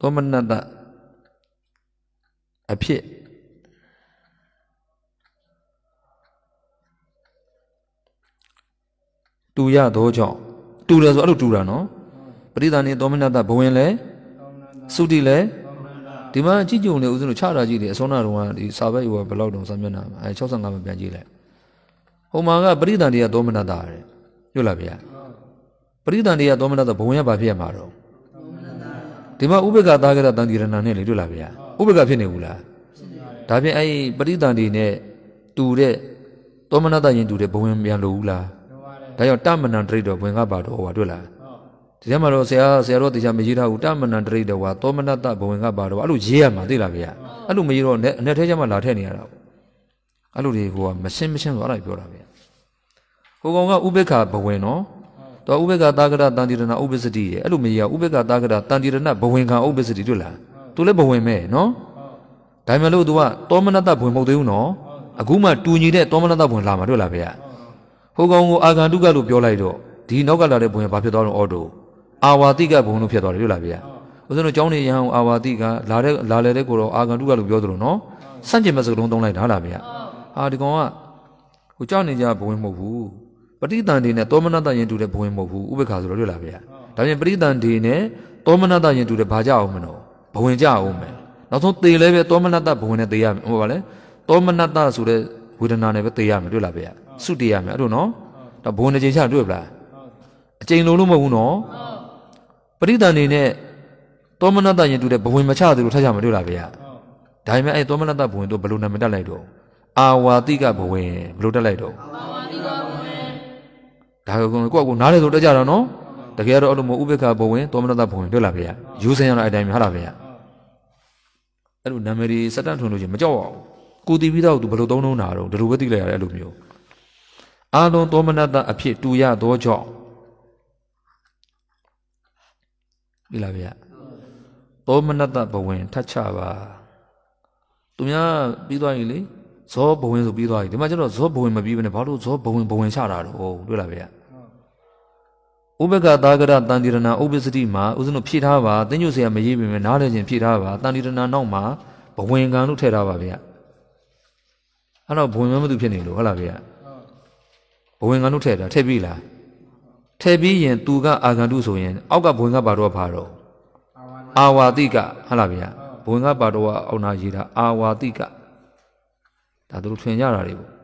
သောမနတအဖြစ်တူရသောကြောင့်တူတယ်ဆိုအဲ့လိုတူတာနော်ပရိသန်နေသောမနတဘဝင်လဲသုတိလဲဒီမှာကြည့်ကြုံလေဦးဇင်းတို့ခြားတာကြည့်တယ်အစောနာတုန်းကဒီစာဘက်ယူကဘယ်လောက်တုန်းစာမျက်နှာအဲ65မှာပြန်ကြည့်လိုက်ဟိုမှာကပရိသန်တွေကသောမနတရယ်ညွှတ်လားဗျာပရိသန်တွေကသောမနတဘဝင်ကဘာဖြစ်ရမှာတော့ဒီမှာဥပ္ပကသာကရတန်တိရဏနဲ့လေတွေ့လားဗျာဥပ္ပကဖြစ်နေဘူးလားဒါဖြင့်အဲ့ပရိသန္တိနဲ့တူတဲ့သောမနတယင်တူတဲ့ဘဝင်ပြန်လို့ဘူးလားဒါကြောင့်တမဏံတရိတော်ဘဝင်ကပါတော်ဟောတွေ့လားဒီထဲမှာတော့ဆရာဆရာတော်တရားမရေးထားဘူးတမဏံတရိတော်ကသောမနတဘဝင်ကပါတော်အဲ့လိုရေးရမှာသိလားဗျာအဲ့လိုမရေးတော့အနဲ့ထဲကျမှလာထည့်နေရတာပေါ့အဲ့လိုတွေကမရှင်းမရှင်းသွားတာပြောတာဗျာဟိုကောင်ကဥပ္ပခဘဝင်နော်တော့ဥပေက္ခသာကရတန်တိရဏဥပ္ပစတိရဲ့အဲ့လိုမရဥပေက္ခသာကရတန်တိရဏဘဝင်ခံဥပ္ပစတိတို့လားသူလည်းဘဝင်မဲ့နော်ဒါမှမဟုတ် तू ကတောမနတဘဝင်မဟုတ်သေးဘူးနော်အခုမှတူညီတဲ့တောမနတဘဝင်လာမှာတို့လားဗျာဟိုကောင်ကိုအာဂန္တုကလို့ပြောလိုက်တော့ဒီနောက်ကလာတဲ့ဘဝင်ဘာဖြစ်သွားတော့အော်တိုအာဝါတိကဘဝင်လို့ဖြစ်သွားတယ်တို့လားဗျာဦးဇင်းတို့ကျောင်းနေရဟန်းအာဝါတိကလာတဲ့လာလေတဲ့ကိုတော့အာဂန္တုကလို့ပြောသလိုနော်စန့်ကျင်မဲ့စကလုံးသုံးလိုက်တာလားဗျာအာဒီကောင်ကဟိုကြောက်နေကြဘဝင်မဟုတ်ဘူးပဋိသန္ဓေနဲ့သောမနတယင်တူတဲ့ဘဝင်မဟုတ်ဘူးဥပ္ပခါဆိုတော့တွေ့လားဗျာဒါပြင်ပဋိသန္ဓေနဲ့သောမနတယင်တူတဲ့ဘာကြအောင်မလို့ဘဝင်ကြအောင်မယ်နောက်ဆုံးသေလဲပဲသောမနတဘဝင်နဲ့သေရမယ်ဟုတ်ပါလဲသောမနတဆိုတဲ့ဝေဒနာနဲ့ပဲသေရမယ်တွေ့လားဗျာစုတည်ရမယ်အဲ့လိုနော်ဒါဘဝင်တစ်ချိန်ချတွေ့ပလားအချိန်လုံးလို့မဟုတ်ဘူးနော်ပဋိသန္ဓေနဲ့သောမနတယင်တူတဲ့ဘဝင်မချသေးလို့ထပ်ရမယ်တွေ့လားဗျာဒါပေမဲ့အဲ့သောမနတဘဝင်တို့ဘယ်လိုနာမည်တက်လိုက်တော့အာဝါတိကဘဝင်ဘယ်လိုတက်လိုက်တော့ဒါကကိုယ့်ကိုနားလေဆိုတက်ကြတော့နော်တကယ်တော့အဲ့လိုမဥပိ္ပခဘဝင်သောမနတဘဝင်တွေ့လားဗျာယူဆင်ရတော့အတိုင်းပဲဟာလားဗျာအဲ့လိုနာမည်တွေစက်တန့်ထွင်လို့ချင်းမကြောက်ပါဘူးကိုတီးပြီးတော့သူဘယ်လိုသုံးလုံးတာတော့ဒီလိုပဲသိလိုက်ရတယ်အဲ့လိုမျိုးအာလုံးသောမနတအဖြစ်တူရသောကြောင့်ဒီလားဗျာသောမနတဘဝင်ထတ်ချပါသူများပြီးသွားရင်လေဇောဘဝင်ဆိုပြီးသွားပြီဒီမှာကျတော့ဇောဘဝင်မပြီးဘဲနဲ့ဘာလို့ဇောဘဝင်ဘဝင်ချတာတော့တွေ့လားဗျာဥပကသာကရတန်တိရဏဥပ္ပစတိမှာဥစဉ်တို့ဖြည့်ထားပါတင်းညွတ်စရာမရေးပေမဲ့နားလည်ခြင်းဖြည့်ထားပါတန်တိရဏနောက်မှာဘဝင်ကံလို့ထည့်ထားပါဗျာအဲ့တော့ဘဝင်မမသူဖြစ်နေလို့ဟုတ်လားဗျာဘဝင်ကံလို့ထည့်တာထည့်ပြီလားထည့်ပြီးရင်သူကအာဂန္တုဆိုရင် အောက်ကဘဝင်ကပါတော့ပါတော့အာဝါတိကဟုတ်လားဗျာဘဝင်ကပါတော့အောက်နာရေးတာအာဝါတိကဒါတို့ထွင်ကြတာတွေပေါ့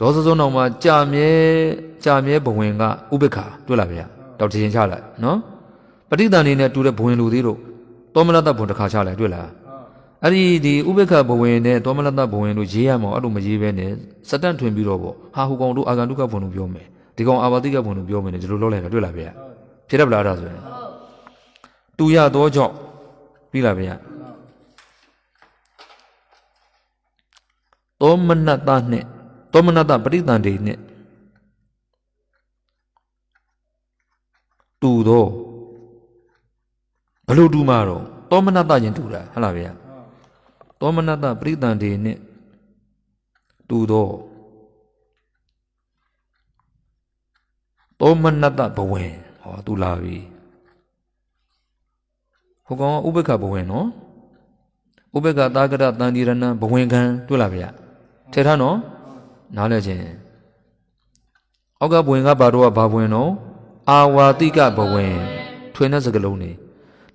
ဒေါသစုံတော်မှာကြာမြဲကြာမြဲဘဝင်ကဥပ္ပခာတွေ့လားဗျာတောက်တင်ချလိုက်နော်ပဋိသန္ဓေနဲ့တူတဲ့ဘဝင်လူသေးတို့သောမလတ္တဘုံတစ်ခါချလိုက်တွေ့လားအဲ့ဒီဒီဥပ္ပခဘဝင်နဲ့သောမလတ္တဘဝင်တို့ရေးရမှာအဲ့လိုမရေးဘဲနဲ့စတန့်ထွင်ပြီးတော့ပေါ့ဟာဟူကောင်တို့အာဂန္တုကဘုံတို့ပြောမယ်ဒီကောင်အာဘာတိကဘုံတို့ပြောမယ်နဲ့ဒီလိုလောက်လိုက်တာတွေ့လားဗျာဖြစ်ရပလားဒါဆိုရင်တူရသောကြောင့်ပြီးလားဗျာသောမနတ္တနဲ့သောမနတပရိသန္တေနှင့်တူသောဘလို့တူမှာတော့သောမနတရင်တူတာဟုတ်လားဗျာသောမနတပရိသန္တေနှင့်တူသောသောမနတဘဝင်ဟောတူလာပြီဟိုကောင်ဥပ္ပခဘဝင်နော်ဥပ္ပခသာကရတန်ဒီရဏဘဝင်ခံတွေ့လားဗျာထဲထားနော်နားလည်ခြင်းအောက်ကဘဝင်ကဘာတော့ဘာဘဝင်တော့အာဝါတိကဘဝင်ထွင်တဲ့စကလုံးနေ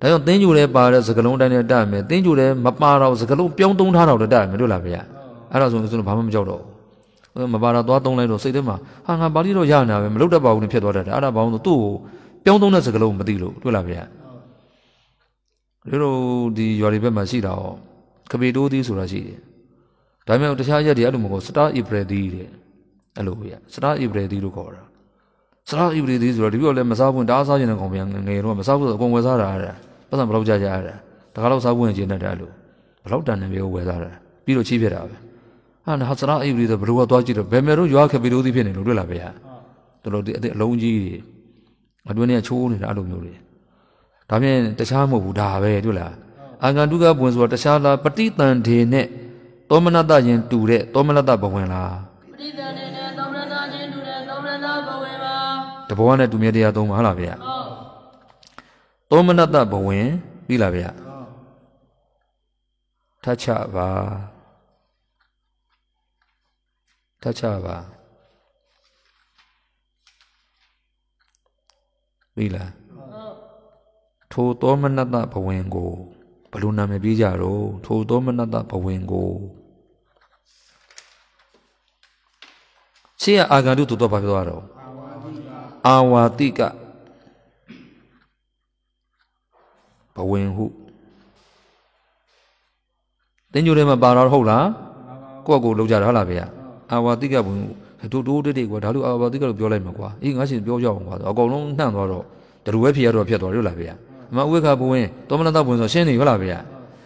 ဒါကြောင့်တင်းကျူတဲ့ပါတဲ့စကလုံးတိုင်းနဲ့တတ်မယ်တင်းကျူတဲ့မပါတော့စကလုံးပြောင်းသုံးထားတော့တတ်မယ်တို့လားဗျာအဲ့ဒါဆိုရင်ဆိုဘာမှမကြောက်တော့ဘူးမပါတော့သွားသုံးလိုက်တော့စိတ်ထဲမှာဟာငါပါဠိတော့ရနေတာပဲမလုပ်တတ်ပါဘူးနဲ့ဖြစ်သွားတတ်တယ်အဲ့ဒါဘာလို့သူ့ကိုပြောင်းသုံးတဲ့စကလုံးမသိလို့တို့လားဗျာတို့ဒီရွာတွေဘက်မှာရှိတာ哦ခပေတိုးသီးဆိုတာရှိတယ်ဒါမှမဟုတ်တခြားရက်တွေအဲ့လိုမဟုတ် star april သီးတဲ့အဲ့လိုပဲ star april သီးလို့ခေါ်တာ star april သီးဆိုတော့ဒီပြောလဲမစားဘူးဒါစားကျင်တဲ့ကောင်ပြန်ငယ်တော့မစားဘူးဆိုအကုန်ဝယ်စားတာအဲ့ဒါပတ်စံဘယ်လောက်ကြကြအဲ့ဒါတခါတော့စားဘူးရင်ကျင်တတ်တယ်အဲ့လိုဘယ်လောက်တန်တယ်မျိုးဝယ်စားတာပြီးတော့ချိပြတာပဲဟာဒါ star april ဆိုဘယ်လိုကသွားကြည့်တော့ဘယ်မယ်တော့ရွာခက်ပြီးလို့သိဖြစ်နေလို့တွေ့လာပဲဟာတော်တော်ဒီအစ်အလုံးကြီးတွေအတွင်းထဲချိုးနေတာအဲ့လိုမျိုးတွေဒါမြင်တခြားမဟုတ်ဘူးဒါပဲတွေ့လားအာဂန္တုကဘွင်ဆိုတာတခြားလားပဋိတန်ထေနဲ့သောမနတယင်တူတဲ့သောမနတဘဝင်လားပရိသတ်နဲ့သောမနတယင်တူတဲ့သောမနတဘဝင်ပါတဘောနဲ့တူမြတ်တရားသုံးပါဟုတ်လားဗျာဟုတ်သောမနတဘဝင်ပြီလားဗျာထချပါထချပါပြီလားဟုတ်ထိုသောမနတဘဝင်ကိုဘလို့နာမည်ပေးကြတော့ထိုသောမနတဘဝင်ကိုရှေ့ကအာဂန္တုသူတော့ဘာပြောတာတော့အာဝါတိကဘဝင်ဟုတင်းကျိုးထဲမှာပါတော့ဟုတ်လားကိုယ့်အကိုလောက်ကြတာဟုတ်လားဗျာအာဝါတိကဘဝင်ဟုတို့တို့တိတိကွာဒါလို့အာဝါတိကလို့ပြောလိုက်မှာကွာအေးငါရှင်ပြောကြအောင်ကွာအကုန်လုံးနှံ့သွားတော့ဒလူဝဲဖြစ်ရတော့ဖြစ်သွားလို့လားဗျာမဥဝိခဘဝင်သောမနတဘဝင်ဆိုရှင်းနေဟုတ်လားဗျာ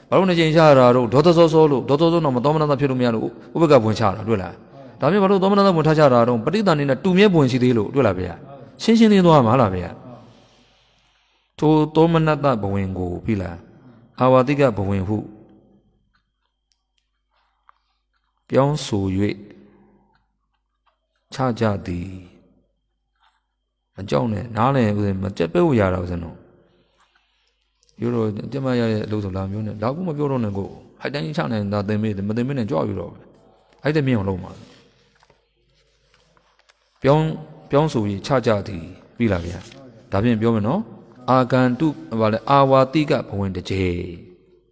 ဘာလို့နှစ်ချိန်ချတာတို့ဒေါသစောစောလို့ဒေါသစောတော့မသောမနတဖြစ်လို့မရလို့ဥပကဘဝင်ချတာတွေ့လားဒါမျိုးဘာလို့သောမနတဘဝင်ထားချတာတော့ပဋိသန္ဓေနဲ့တူမြဲဘဝင်ရှိသေးလို့တွေ့လားဗျာရှင်းရှင်းသိသွားမှာဟုတ်လားဗျာထိုသောမနတဘဝင်ကိုပြီလားအာဝတိကဘဝင်ဟုပြောင်းဆို၍ခြားကြသည်မကြောက်နဲ့နားလည်ဥစဉ်မကြက်ပဲ့ရတာဥစဉ်တော့ရိုးတော့ကျမရရဲ့အလုပ်ဆိုလာမျိုးနဲ့လောက်ဘူးမပြောတော့နဲ့ကိုဟိုက်တိုင်းချနိုင်တာသင်မေးတယ်မသင်မေးနဲ့ကြွပြီးတော့ပဲအဲ့ဒါမြင်အောင်လုပ်ပါပြောင်းပြောင်းဆိုရင်ချကြသည်ပြီလားဗျာဒါဖြင့်ပြောမယ်နော်အာဂန္တုဘာလဲအာဝါတိကဘဝင်တစ်ကြိမ်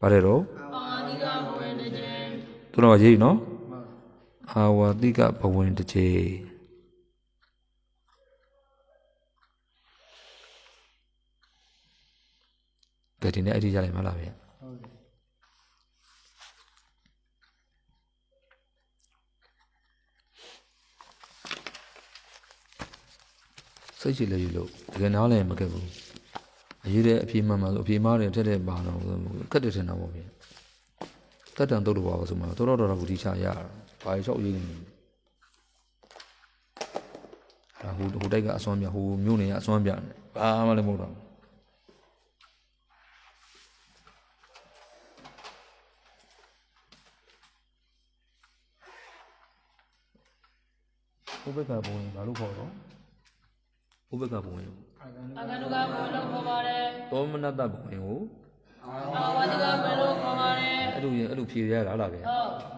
ဗါတယ်တော့အာဝါတိကဘဝင်တစ်ကြိမ်သူတော်ရေးနော်အာဝါတိကဘဝင်တစ်ကြိမ်ကဲဒီနေ့အဲ့ဒီကြလိုက်မလားဗျာစိတ်ကြည်လေလို့တကယ်နားလည်းမကက်ဘူးအရေးတဲ့အပြေမှန်မှဆိုအပြေမားတွေထက်တဲ့ပါတော့ကက်တယ်ထင်တော့ဗျာတက်တန်တုတ်တော့ပါဆိုမှတော့တော့တော့ကူတီချရတာဘာကြီးချောက်ရေးနေဟိုဟိုတိုက်ကအစွမ်းပြဟိုမြို့နေကအစွမ်းပြနေဘာမှလည်းမဟုတ်တော့ဥပ္ပကဘုံရင်ဘာလို့ခေါ်တော့ဥပ္ပကဘုံရင်အာဂန္ဓကဘုံလို့ခေါ်ပါတယ်သောမနတဘုံရင်ကိုအာဝတ္တကဘုံလို့ခေါ်ပါတယ်အဲ့လိုရင်အဲ့လိုဖြေရတာလားဗျဟုတ်